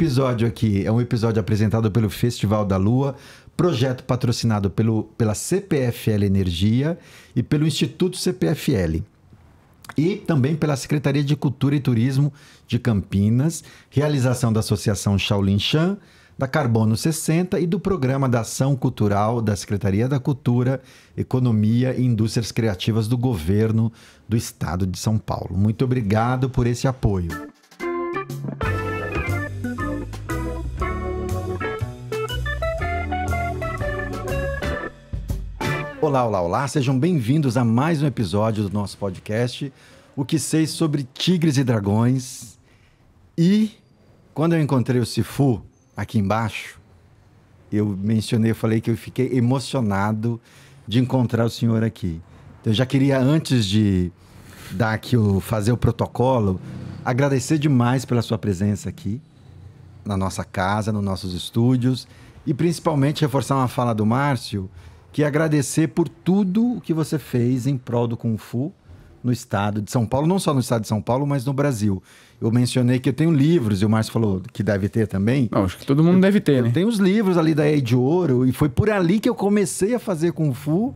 episódio aqui é um episódio apresentado pelo Festival da Lua, projeto patrocinado pelo, pela CPFL Energia e pelo Instituto CPFL. E também pela Secretaria de Cultura e Turismo de Campinas, realização da Associação Shaolin Chan, da Carbono 60 e do Programa da Ação Cultural da Secretaria da Cultura, Economia e Indústrias Criativas do Governo do Estado de São Paulo. Muito obrigado por esse apoio. Olá, olá, olá, sejam bem-vindos a mais um episódio do nosso podcast, O que sei sobre Tigres e Dragões. E quando eu encontrei o Sifu aqui embaixo, eu mencionei, eu falei que eu fiquei emocionado de encontrar o senhor aqui. Eu já queria, antes de dar aqui o, fazer o protocolo, agradecer demais pela sua presença aqui, na nossa casa, nos nossos estúdios, e principalmente reforçar uma fala do Márcio que é agradecer por tudo o que você fez em prol do Kung Fu no estado de São Paulo, não só no estado de São Paulo, mas no Brasil. Eu mencionei que eu tenho livros, e o Márcio falou que deve ter também. Não, acho que todo mundo eu, deve ter, eu né? Tem os livros ali da Ei de Ouro, e foi por ali que eu comecei a fazer Kung Fu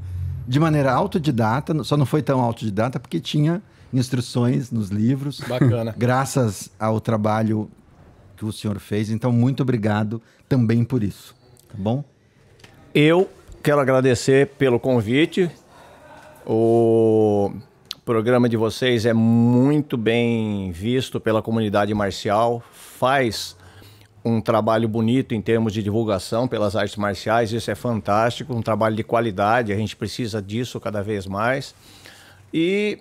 de maneira autodidata, só não foi tão autodidata porque tinha instruções nos livros. Bacana. graças ao trabalho que o senhor fez, então muito obrigado também por isso, tá bom? Eu quero agradecer pelo convite. O programa de vocês é muito bem visto pela comunidade marcial, faz um trabalho bonito em termos de divulgação pelas artes marciais, isso é fantástico, um trabalho de qualidade, a gente precisa disso cada vez mais. E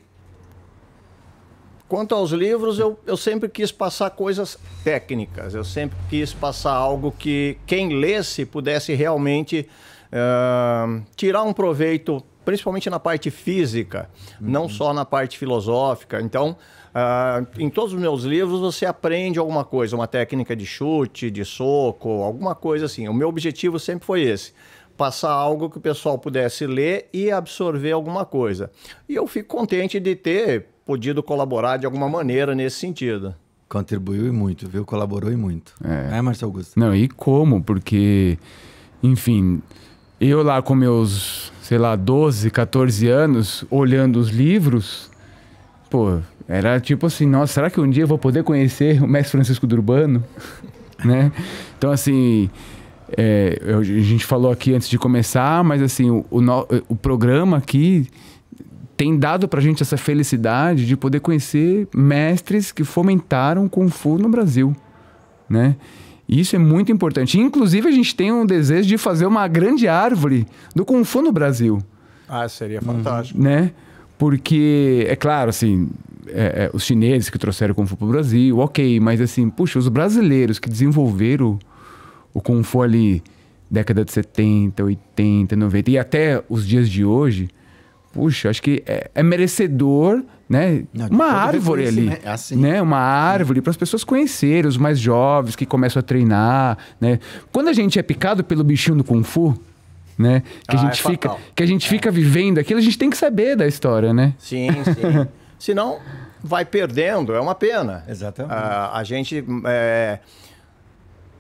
quanto aos livros, eu, eu sempre quis passar coisas técnicas, eu sempre quis passar algo que quem lesse pudesse realmente tirar um proveito, principalmente na parte física, uhum. não só na parte filosófica. Então, uh, em todos os meus livros você aprende alguma coisa, uma técnica de chute, de soco, alguma coisa assim. O meu objetivo sempre foi esse passar algo que o pessoal pudesse ler e absorver alguma coisa. E eu fico contente de ter podido colaborar de alguma maneira nesse sentido. Contribuiu e muito, viu? Colaborou e muito. É, é Marcelo Augusto? Não, e como? Porque, enfim, eu lá com meus, sei lá, 12, 14 anos, olhando os livros, pô, era tipo assim, nossa, será que um dia eu vou poder conhecer o mestre Francisco Durbano? né? Então, assim, é, eu, a gente falou aqui antes de começar, mas assim, o, o, o programa aqui tem dado pra gente essa felicidade de poder conhecer mestres que fomentaram Kung Fu no Brasil, né? Isso é muito importante. Inclusive, a gente tem um desejo de fazer uma grande árvore do Kung Fu no Brasil. Ah, seria fantástico. Né? Porque, é claro, assim, é, é, os chineses que trouxeram o Kung Fu para o Brasil, ok, mas assim, puxa, os brasileiros que desenvolveram o Kung Fu ali, década de 70, 80, 90 e até os dias de hoje puxa, acho que é, é merecedor, né? Não, uma árvore ali, né? Assim. né? Uma árvore para as pessoas conhecerem, os mais jovens que começam a treinar, né? Quando a gente é picado pelo bichinho do kung fu, né? Que ah, a gente é fica, fatal. que a gente fica vivendo aquilo, a gente tem que saber da história, né? Sim, sim. Senão vai perdendo, é uma pena. Exatamente. Ah, a gente é,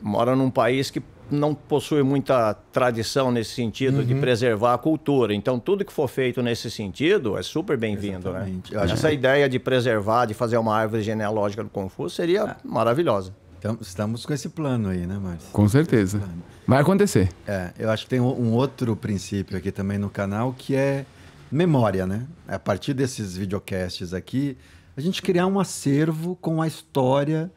mora num país que não possui muita tradição nesse sentido uhum. de preservar a cultura. Então, tudo que for feito nesse sentido é super bem-vindo. Né? Essa é. ideia de preservar, de fazer uma árvore genealógica do Confúcio seria ah. maravilhosa. Então, estamos com esse plano aí, né, Márcio? Com certeza. Vai acontecer. É, eu acho que tem um outro princípio aqui também no canal que é memória, né? A partir desses videocasts aqui, a gente criar um acervo com a história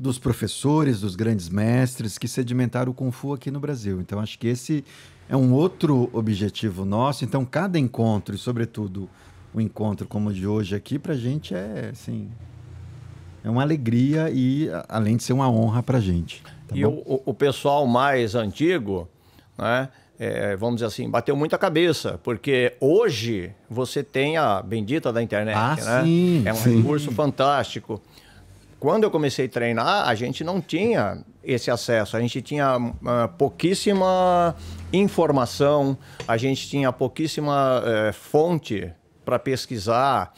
dos professores, dos grandes mestres que sedimentaram o Kung Fu aqui no Brasil. Então, acho que esse é um outro objetivo nosso. Então, cada encontro, e sobretudo o encontro como o de hoje aqui, para a gente é, assim, é uma alegria e, além de ser uma honra para a gente. Tá e o, o, pessoal mais antigo, né, é, vamos dizer assim, bateu muito a cabeça, porque hoje você tem a bendita da internet. Ah, né? sim, é um sim. recurso fantástico quando eu comecei a treinar, a gente não tinha esse acesso, a gente tinha uh, pouquíssima informação, a gente tinha pouquíssima uh, fonte para pesquisar.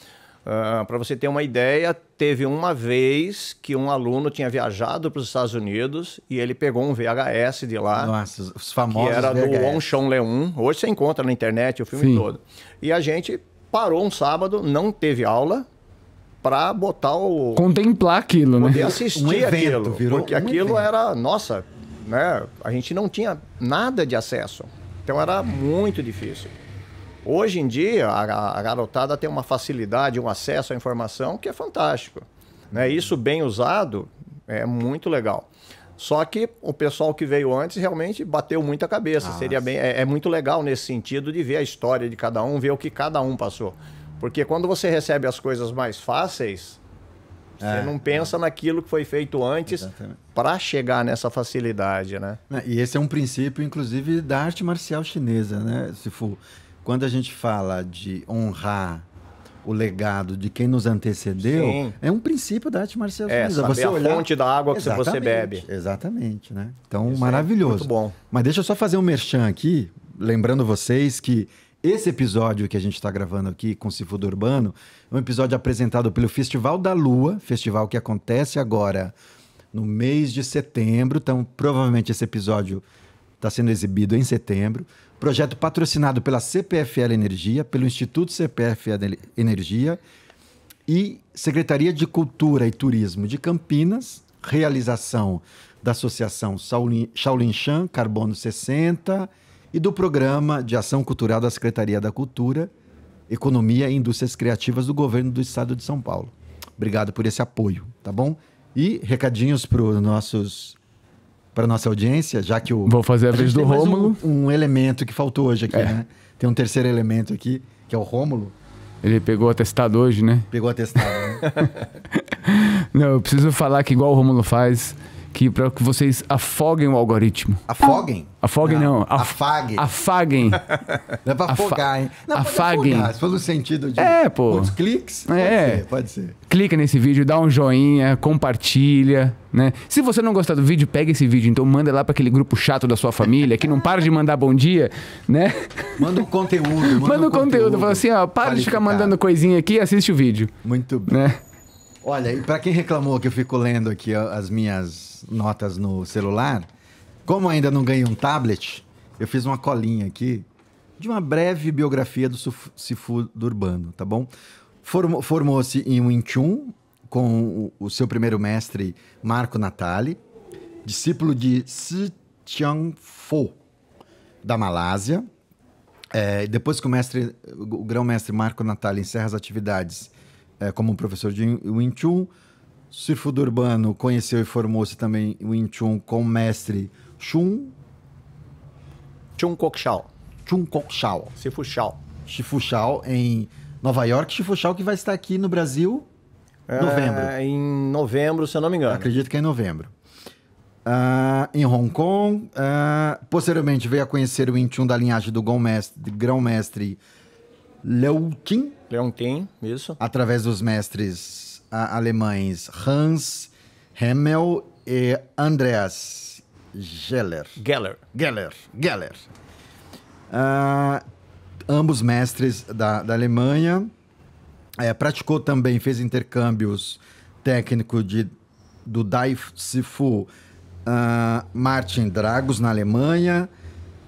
Uh, ah, para você ter uma ideia, teve uma vez que um aluno tinha viajado para os Estados Unidos e ele pegou um VHS de lá. Nossa, os famosos. Que era VHS. do Wong Chon Leung. Hoje você encontra na internet o filme Sim. todo. E a gente parou um sábado, não teve aula, para botar o. Contemplar aquilo, poder né? Poder assistir um evento, aquilo. Virou porque um aquilo evento. era, nossa, né? A gente não tinha nada de acesso. Então era muito difícil. Hoje em dia, a, a garotada tem uma facilidade, um acesso à informação que é fantástico. Né? Isso bem usado é muito legal. Só que o pessoal que veio antes realmente bateu muita cabeça. Seria bem, é, é muito legal nesse sentido de ver a história de cada um, ver o que cada um passou. Porque quando você recebe as coisas mais fáceis, é, você não é. pensa é. naquilo que foi feito antes para chegar nessa facilidade, né? É, e esse é um princípio, inclusive, da arte marcial chinesa, né, for Quando a gente fala de honrar o legado de quem nos antecedeu, Sim. é um princípio da arte marcial é, chinesa. Saber você a olhar... fonte da água que exatamente, você bebe. Exatamente, né? Então, Isso maravilhoso. É muito bom. Mas deixa eu só fazer um merchan aqui, lembrando vocês que esse episódio que a gente está gravando aqui com Cifudo Urbano é um episódio apresentado pelo Festival da Lua, festival que acontece agora no mês de setembro. Então, provavelmente esse episódio está sendo exibido em setembro. Projeto patrocinado pela CPFL Energia, pelo Instituto CPFL Energia e Secretaria de Cultura e Turismo de Campinas, realização da Associação Shaolin Chan, Carbono 60 e do Programa de Ação Cultural da Secretaria da Cultura, Economia e Indústrias Criativas do Governo do Estado de São Paulo. Obrigado por esse apoio, tá bom? E recadinhos para nossos para nossa audiência, já que o vou fazer a, a vez do Rômulo. Um, um, elemento que faltou hoje aqui, é. né? Tem um terceiro elemento aqui que é o Rômulo. Ele pegou atestado hoje, né? Pegou atestado. Né? Não, eu preciso falar que igual o Rômulo faz que para que vocês afoguem o algoritmo. Afoguem? Afoguem não. não. Af afaguem. Afaguem. Não é pra afogar, hein? Não, afaguem. Afogar, se for no sentido de é, pô. muitos cliques, é. pode ser, pode ser. Clica nesse vídeo, dá um joinha, compartilha, né? Se você não gostar do vídeo, pega esse vídeo, então manda lá para aquele grupo chato da sua família, que não para de mandar bom dia, né? Manda o um conteúdo. Manda, um o conteúdo. conteúdo. Fala assim, ó, para de ficar mandando coisinha aqui e assiste o vídeo. Muito bem. Né? Olha, e para quem reclamou que eu fico lendo aqui as minhas notas no celular, como ainda não ganhei um tablet, eu fiz uma colinha aqui de uma breve biografia do Sifu do Urbano, tá bom? Formou-se em Wing Chun com o seu primeiro mestre Marco Natali, discípulo de Si Chiang Fo da Malásia. É, depois que o mestre, o grão-mestre Marco Natali encerra as atividades é, como professor de Wing Chun. Sifu do Urbano conheceu e formou-se também Wing Chun com o mestre Chun. Chun Kok Shao. Chun Kok Shao. Sifu Shao. Sifu Shao em Nova York. Sifu Shao que vai estar aqui no Brasil é, novembro. É, em novembro, se eu não me engano. Acredito que é em novembro. Uh, em Hong Kong. Uh, posteriormente veio a conhecer o Wing Chun da linhagem do grão-mestre Liu Qin. Leontin, isso. Através dos mestres alemães Hans Hemmel e Andreas Geller. Geller. Geller. Geller. Uh, ambos mestres da, da Alemanha. É, praticou também, fez intercâmbios técnico de, do Dai Sifu uh, ah, Martin Dragos na Alemanha.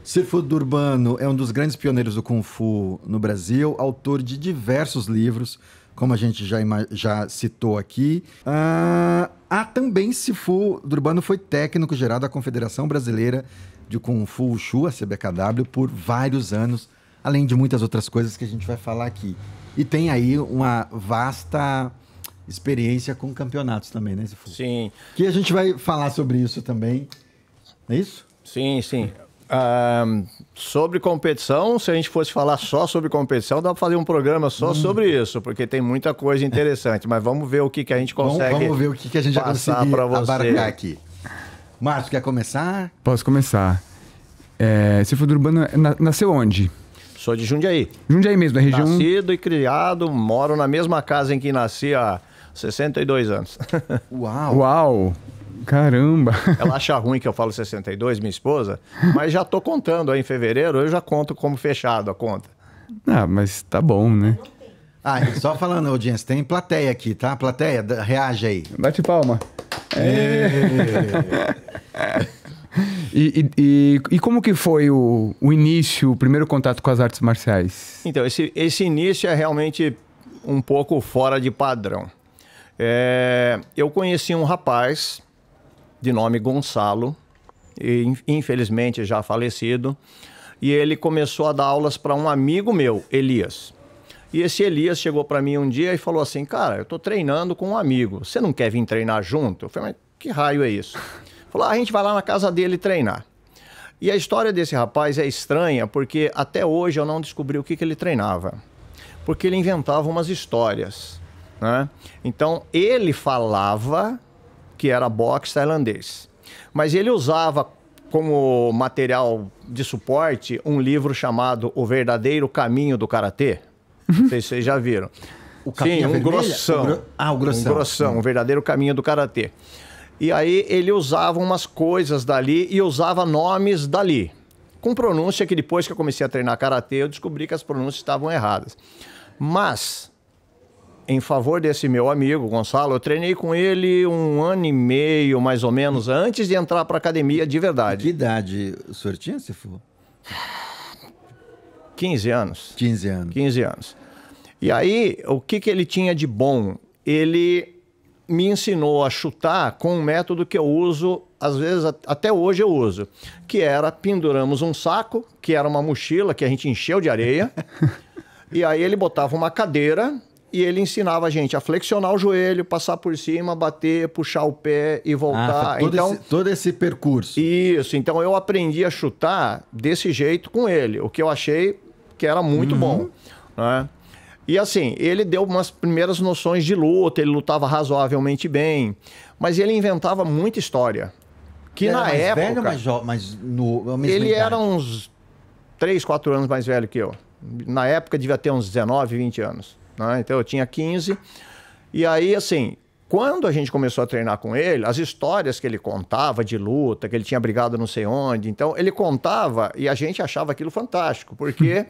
Seafood Urbano é um dos grandes pioneiros do Kung Fu no Brasil, autor de diversos livros, como a gente já, já citou aqui. Ah, também Cifu Durbano foi técnico geral da Confederação Brasileira de Kung Fu Wushu, a CBKW, por vários anos, além de muitas outras coisas que a gente vai falar aqui. E tem aí uma vasta experiência com campeonatos também, né, Sifu? Sim. Que a gente vai falar sobre isso também. É isso? Sim, sim. Uh, sobre competição, se a gente fosse falar só sobre competição, dá para fazer um programa só hum. sobre isso, porque tem muita coisa interessante. Mas vamos ver o que, que a gente consegue. Vamos, vamos ver o que, que a gente conseguir para você abarcar aqui. Márcio, quer começar? Posso começar. É, se for do urbano, é nasceu onde? Sou de Jundiaí. Jundiaí mesmo, da região. Nascido e criado, moro na mesma casa em que nasci há 62 anos. Uau! Uau! Caramba! Ela acha ruim que eu falo 62, minha esposa, mas já tô contando aí em fevereiro, eu já conto como fechado a conta. Ah, mas tá bom, né? Ah, só falando, audiência, tem plateia aqui, tá? Plateia, reage aí. Bate palma. É. E, e, e, como que foi o, o, início, o primeiro contato com as artes marciais? Então, esse, esse início é realmente um pouco fora de padrão. É, eu conheci um rapaz de nome Gonçalo, e, infelizmente já falecido, e ele começou a dar aulas para um amigo meu, Elias. E esse Elias chegou para mim um dia e falou assim: Cara, eu estou treinando com um amigo, você não quer vir treinar junto? Eu falei: Mas que raio é isso? Falou: ah, A gente vai lá na casa dele treinar. E a história desse rapaz é estranha porque até hoje eu não descobri o que, que ele treinava. Porque ele inventava umas histórias. Né? Então ele falava que era box tailandês. Mas ele usava como material de suporte um livro chamado O Verdadeiro Caminho do Karatê. Não sei se vocês já viram. O Sim, um grossão. O Ah, o grossão. Um grossão, o verdadeiro caminho do Karatê. E aí ele usava umas coisas dali e usava nomes dali. Com pronúncia que depois que eu comecei a treinar Karatê, eu descobri que as pronúncias estavam erradas. Mas em favor desse meu amigo Gonçalo, eu treinei com ele um ano e meio, mais ou menos, antes de entrar para academia de verdade. Que idade o senhor tinha, se for? 15 anos. 15 anos. 15 anos. E aí, o que, que ele tinha de bom? Ele me ensinou a chutar com um método que eu uso, às vezes até hoje eu uso, que era penduramos um saco, que era uma mochila que a gente encheu de areia, e aí ele botava uma cadeira e ele ensinava a gente a flexionar o joelho, passar por cima, bater, puxar o pé e voltar. Ah, todo então esse, todo esse percurso. Isso. Então eu aprendi a chutar desse jeito com ele, o que eu achei que era muito uhum. bom, né? E assim, ele deu umas primeiras noções de luta, ele lutava razoavelmente bem, mas ele inventava muita história. Que ele na mais época. Velho, no... ele idade. era uns 3, 4 anos mais velho que eu. Na época devia ter uns 19, 20 anos. Né? Então eu tinha 15. E aí, assim, quando a gente começou a treinar com ele, as histórias que ele contava de luta, que ele tinha brigado não sei onde. Então, ele contava e a gente achava aquilo fantástico, porque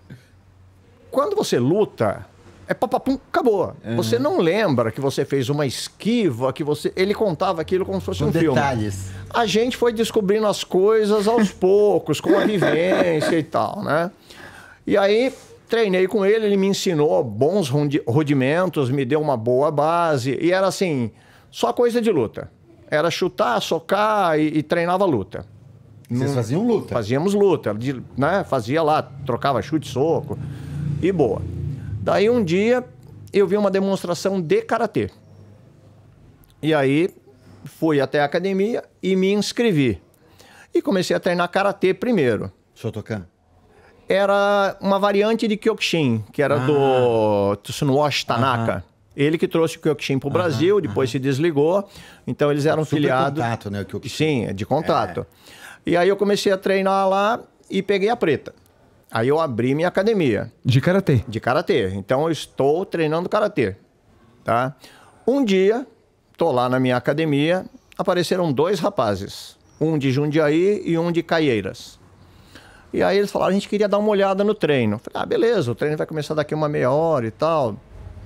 quando você luta, é papapum, acabou. Uhum. Você não lembra que você fez uma esquiva, que você. Ele contava aquilo como se fosse com um detalhes. filme. A gente foi descobrindo as coisas aos poucos, com a vivência e tal, né? E aí, Treinei com ele, ele me ensinou bons rudimentos, me deu uma boa base. E era assim, só coisa de luta. Era chutar, socar e, e treinava luta. Vocês faziam luta? Fazíamos luta. De, né? Fazia lá, trocava chute, soco. E boa. Daí um dia eu vi uma demonstração de karatê. E aí fui até a academia e me inscrevi. E comecei a treinar karatê primeiro. Shotokan? era uma variante de Kyokushin, que era ah. do Tsunoshi Tanaka. Aham. Ele que trouxe o Kyokushin para o Brasil, aham. depois se desligou. Então eles eram filiados. De contato, né? O Kyokushin. Sim, de contato. É. E aí eu comecei a treinar lá e peguei a preta. Aí eu abri minha academia. De karatê? De karatê. Então eu estou treinando karatê. Tá? Um dia, tô lá na minha academia, apareceram dois rapazes. Um de Jundiaí e um de Caieiras. E aí eles falaram, a gente queria dar uma olhada no treino. falei, ah, beleza, o treino vai começar daqui uma meia hora e tal.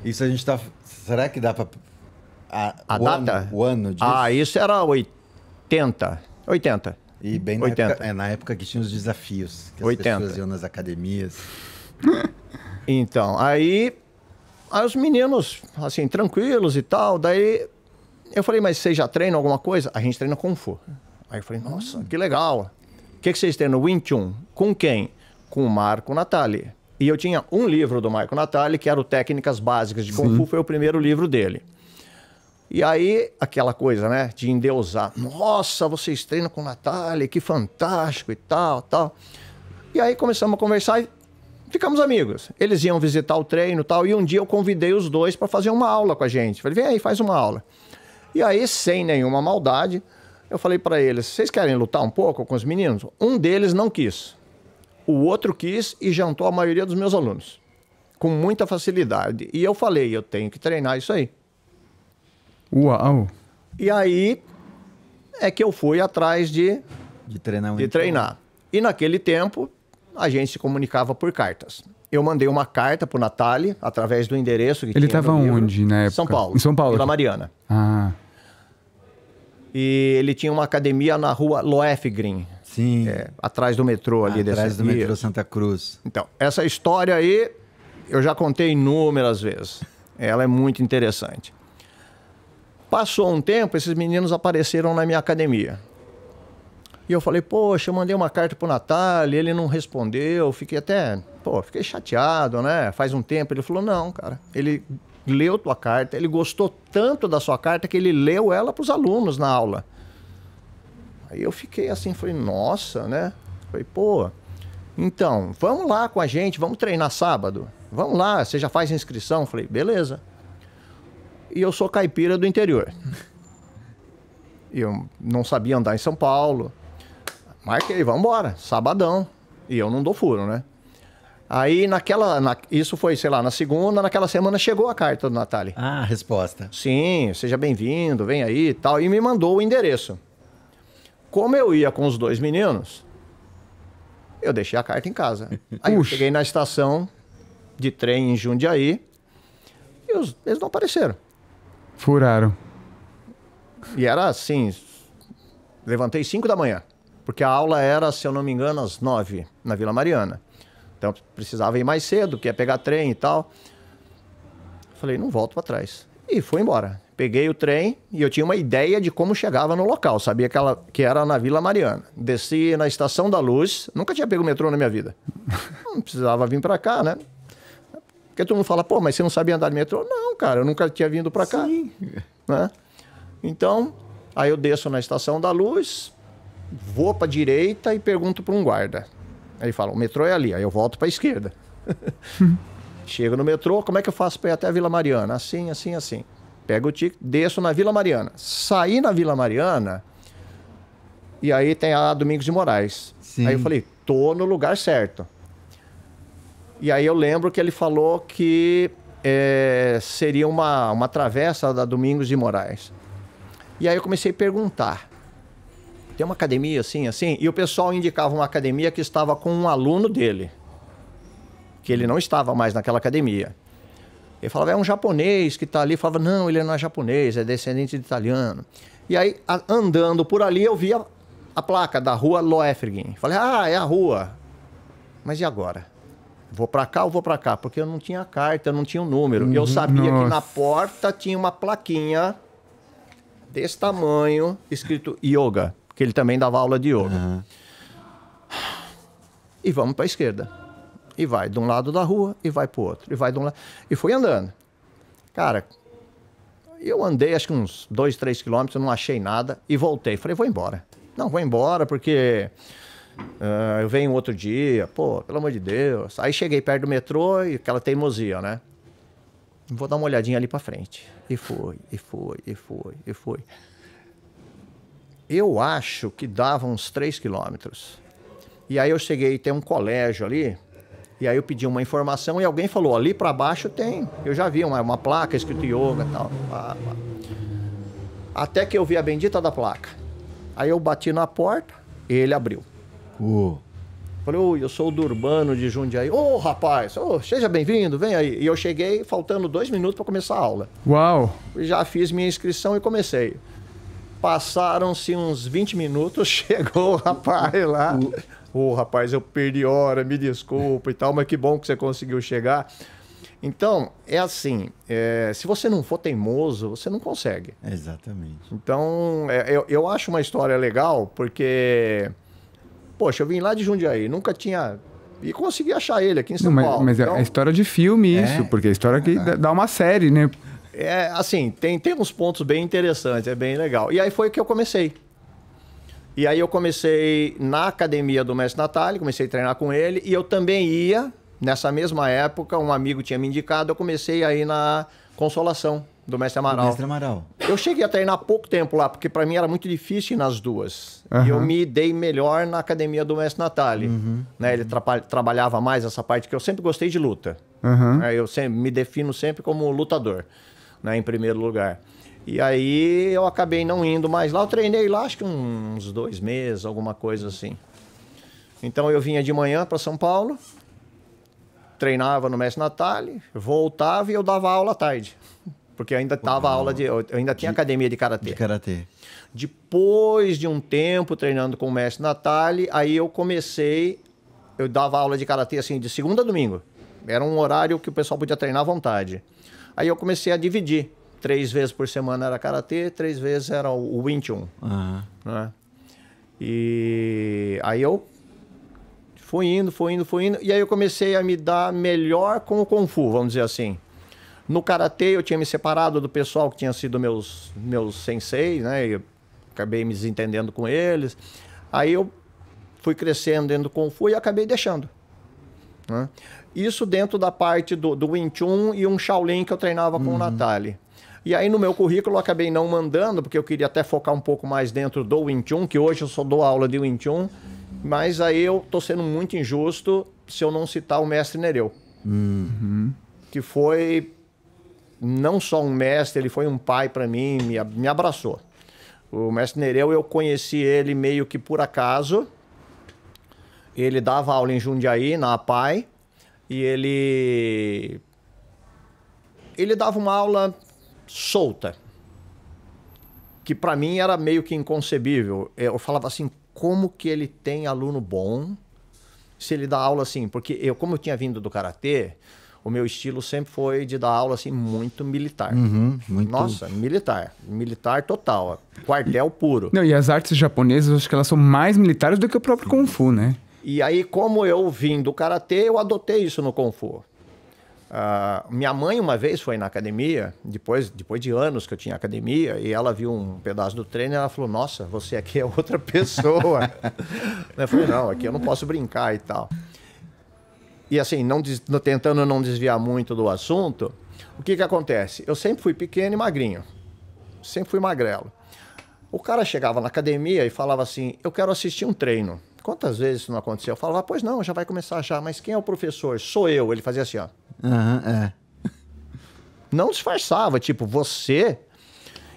Isso a gente tá. Será que dá para a, a o data? Ano, o ano disso? Ah, isso era 80. 80. E bem na, 80. Época, é, na época que tinha os desafios que as 80. pessoas iam nas academias. então, aí, aí os meninos, assim, tranquilos e tal. Daí eu falei, mas vocês já treinam alguma coisa? A gente treina Kung Fu. Aí eu falei, nossa, hum. que legal que, que vocês têm no Wing Chun? Com quem? Com o Marco Natali. E eu tinha um livro do Marco Natali, que era o Técnicas Básicas de Kung Sim. Fu, foi o primeiro livro dele. E aí, aquela coisa, né, de endeusar. Nossa, vocês treinam com o Natali, que fantástico e tal, tal. E aí começamos a conversar e ficamos amigos. Eles iam visitar o treino e tal. E um dia eu convidei os dois para fazer uma aula com a gente. Falei, vem aí, faz uma aula. E aí, sem nenhuma maldade, eu falei para eles: vocês querem lutar um pouco com os meninos? Um deles não quis. O outro quis e jantou a maioria dos meus alunos, com muita facilidade. E eu falei: eu tenho que treinar isso aí. Uau! E aí é que eu fui atrás de, de treinar. De treinar. E naquele tempo, a gente se comunicava por cartas. Eu mandei uma carta para Natali, através do endereço que Ele estava onde, né? São Paulo. Em São Paulo. Vila Mariana. Ah. E ele tinha uma academia na rua Loef Sim. É, atrás do metrô ali. Atrás do metrô Santa Cruz. Então, essa história aí eu já contei inúmeras vezes. Ela é muito interessante. Passou um tempo, esses meninos apareceram na minha academia. E eu falei, poxa, eu mandei uma carta pro Natal, ele não respondeu, fiquei até, pô, fiquei chateado, né? Faz um tempo. Ele falou, não, cara. Ele leu tua carta, ele gostou tanto da sua carta que ele leu ela para os alunos na aula. Aí eu fiquei assim, falei, nossa, né? Falei, pô, então, vamos lá com a gente, vamos treinar sábado. Vamos lá, você já faz inscrição? Falei, beleza. E eu sou caipira do interior. eu não sabia andar em São Paulo. Marquei, vamos embora, sabadão. E eu não dou furo, né? Aí naquela. Na, isso foi, sei lá, na segunda, naquela semana chegou a carta do Natali. Ah, a resposta. Sim, seja bem-vindo, vem aí e tal. E me mandou o endereço. Como eu ia com os dois meninos, eu deixei a carta em casa. Aí eu cheguei na estação de trem em Jundiaí e os, eles não apareceram. Furaram. E era assim. Levantei 5 da manhã. Porque a aula era, se eu não me engano, às 9 na Vila Mariana. Então precisava ir mais cedo, que ia pegar trem e tal. Falei, não volto para trás. E fui embora. Peguei o trem e eu tinha uma ideia de como chegava no local. Sabia que, ela, que era na Vila Mariana. Desci na Estação da Luz. Nunca tinha pego metrô na minha vida. Não precisava vir para cá, né? Porque todo mundo fala, pô, mas você não sabia andar de metrô? Não, cara, eu nunca tinha vindo para cá. Sim. Né? Então, aí eu desço na Estação da Luz, vou para direita e pergunto para um guarda. Aí fala, o metrô é ali, aí eu volto para a esquerda. Chego no metrô, como é que eu faço para ir até a Vila Mariana? Assim, assim, assim. Pego o ticket, desço na Vila Mariana. Saí na Vila Mariana, e aí tem a Domingos de Moraes. Sim. Aí eu falei, tô no lugar certo. E aí eu lembro que ele falou que é, seria uma, uma travessa da Domingos de Moraes. E aí eu comecei a perguntar tem uma academia assim, assim? E o pessoal indicava uma academia que estava com um aluno dele, que ele não estava mais naquela academia. Ele falava, é um japonês que está ali. Eu falava, não, ele não é japonês, é descendente de italiano. E aí, andando por ali, eu via a placa da rua Loefrigin. Falei, ah, é a rua. Mas e agora? Vou para cá ou vou para cá? Porque eu não tinha carta, eu não tinha o um número. Uhum, eu sabia nossa. que na porta tinha uma plaquinha desse tamanho, escrito yoga que ele também dava aula de yoga. Uhum. E vamos para a esquerda. E vai de um lado da rua e vai para o outro. E vai de um lado. E fui andando. Cara, eu andei acho que uns dois, três quilômetros, não achei nada e voltei. Falei, vou embora. Não, vou embora porque uh, eu venho outro dia. Pô, pelo amor de Deus. Aí cheguei perto do metrô e aquela teimosia, né? Vou dar uma olhadinha ali para frente. E foi, e foi, e foi, e foi. Eu acho que dava uns 3 quilômetros. E aí eu cheguei, tem um colégio ali, e aí eu pedi uma informação e alguém falou, ali para baixo tem. Eu já vi uma, uma placa escrito yoga e tal. Até que eu vi a bendita da placa. Aí eu bati na porta e ele abriu. Uh. Falei, oh, eu sou o Durbano de Jundiaí. Ô, oh, rapaz, oh, seja bem-vindo, vem aí. E eu cheguei faltando dois minutos para começar a aula. Uau! Já fiz minha inscrição e comecei. Passaram-se uns 20 minutos, chegou o rapaz lá. Ô, oh, rapaz, eu perdi hora, me desculpa e tal, mas que bom que você conseguiu chegar. Então, é assim, é, se você não for teimoso, você não consegue. Exatamente. Então, é, eu, eu acho uma história legal, porque, poxa, eu vim lá de Jundiaí, nunca tinha e consegui achar ele aqui em São não, Paulo. Mas é então... é história de filme é. isso, é, porque é história que é. dá uma série, né? É, assim, tem, tem uns pontos bem interessantes, é bem legal. E aí foi que eu comecei. E aí eu comecei na academia do mestre Natália, comecei a treinar com ele, e eu também ia, nessa mesma época, um amigo tinha me indicado, eu comecei aí na Consolação do mestre Amaral. Do mestre Amaral. Eu cheguei a treinar pouco tempo lá, porque para mim era muito difícil ir nas duas. Uhum. E eu me dei melhor na academia do mestre Natália. Uhum. Né? Ele tra trabalhava mais essa parte que eu sempre gostei de luta. Uhum. Eu sempre, me defino sempre como lutador né, em primeiro lugar. E aí eu acabei não indo mais lá. Eu treinei lá acho que uns dois meses, alguma coisa assim. Então eu vinha de manhã para São Paulo, treinava no Mestre Natali, voltava e eu dava aula à tarde. Porque eu ainda tava aula de. Eu ainda tinha de, academia de karatê. De karatê. Depois de um tempo treinando com o mestre Natali, aí eu comecei. Eu dava aula de karatê assim de segunda a domingo. Era um horário que o pessoal podia treinar à vontade. Aí eu comecei a dividir. Três vezes por semana era karatê, três vezes era o Wing Chun. Uhum. Né? E aí eu fui indo, fui indo, fui indo. E aí eu comecei a me dar melhor com o Kung Fu, vamos dizer assim. No Karatê eu tinha me separado do pessoal que tinha sido meus, meus senseis, né? E acabei me desentendendo com eles. Aí eu fui crescendo dentro do Kung Fu e acabei deixando. Né? Isso dentro da parte do, do Wing Chun e um Shaolin que eu treinava com uhum. o Natali. E aí no meu currículo eu acabei não mandando, porque eu queria até focar um pouco mais dentro do Wing Chun, que hoje eu só dou aula de Wing Chun, mas aí eu tô sendo muito injusto se eu não citar o mestre Nereu. Uhum. Que foi não só um mestre, ele foi um pai para mim, me, me abraçou. O mestre Nereu, eu conheci ele meio que por acaso ele dava aula em Jundiaí, na APAI, e ele. Ele dava uma aula solta, que para mim era meio que inconcebível. É, eu falava assim: como que ele tem aluno bom se ele dá aula assim? Porque eu, como eu tinha vindo do karatê, o meu estilo sempre foi de dar aula assim muito militar. Uhum, muito... Nossa, militar, militar total, quartel puro. Não, e as artes japonesas, acho que elas são mais militares do que o próprio kung fu, né? E aí, como eu vim do karatê, eu adotei isso no Kung Fu. Uh, minha mãe uma vez foi na academia, depois, depois de anos que eu tinha academia, e ela viu um pedaço do treino e ela falou: Nossa, você aqui é outra pessoa. eu falei: Não, aqui eu não posso brincar e tal. E assim, não tentando não desviar muito do assunto, o que, que acontece? Eu sempre fui pequeno e magrinho, sempre fui magrelo. O cara chegava na academia e falava assim: Eu quero assistir um treino. Quantas vezes isso não aconteceu? Eu falava, pois não, já vai começar já, mas quem é o professor? Sou eu. Ele fazia assim, ó. Uhum, é. Não disfarçava, tipo, você.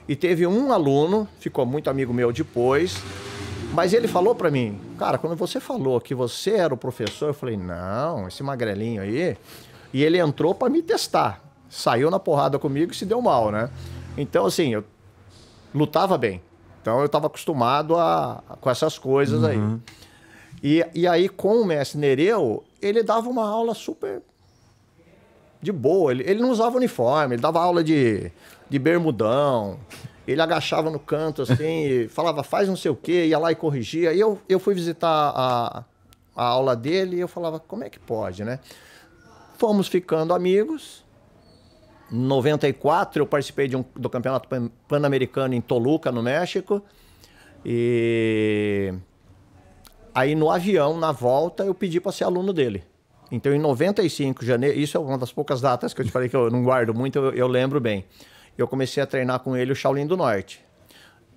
E teve um aluno, ficou muito amigo meu depois, mas ele falou para mim, cara, quando você falou que você era o professor, eu falei, não, esse magrelinho aí. E ele entrou para me testar. Saiu na porrada comigo e se deu mal, né? Então, assim, eu lutava bem. Então eu estava acostumado a, a, com essas coisas uhum. aí. E, e aí, com o mestre Nereu, ele dava uma aula super de boa. Ele, ele não usava uniforme, ele dava aula de, de bermudão. Ele agachava no canto, assim, falava, faz não sei o quê, ia lá e corrigia. E eu, eu fui visitar a, a aula dele e eu falava, como é que pode, né? Fomos ficando amigos. Em 94, eu participei de um, do Campeonato Pan-Americano em Toluca, no México. E Aí no avião, na volta, eu pedi para ser aluno dele. Então, em 95, janeiro, isso é uma das poucas datas que eu te falei que eu não guardo muito, eu, eu lembro bem. Eu comecei a treinar com ele o Shaolin do Norte.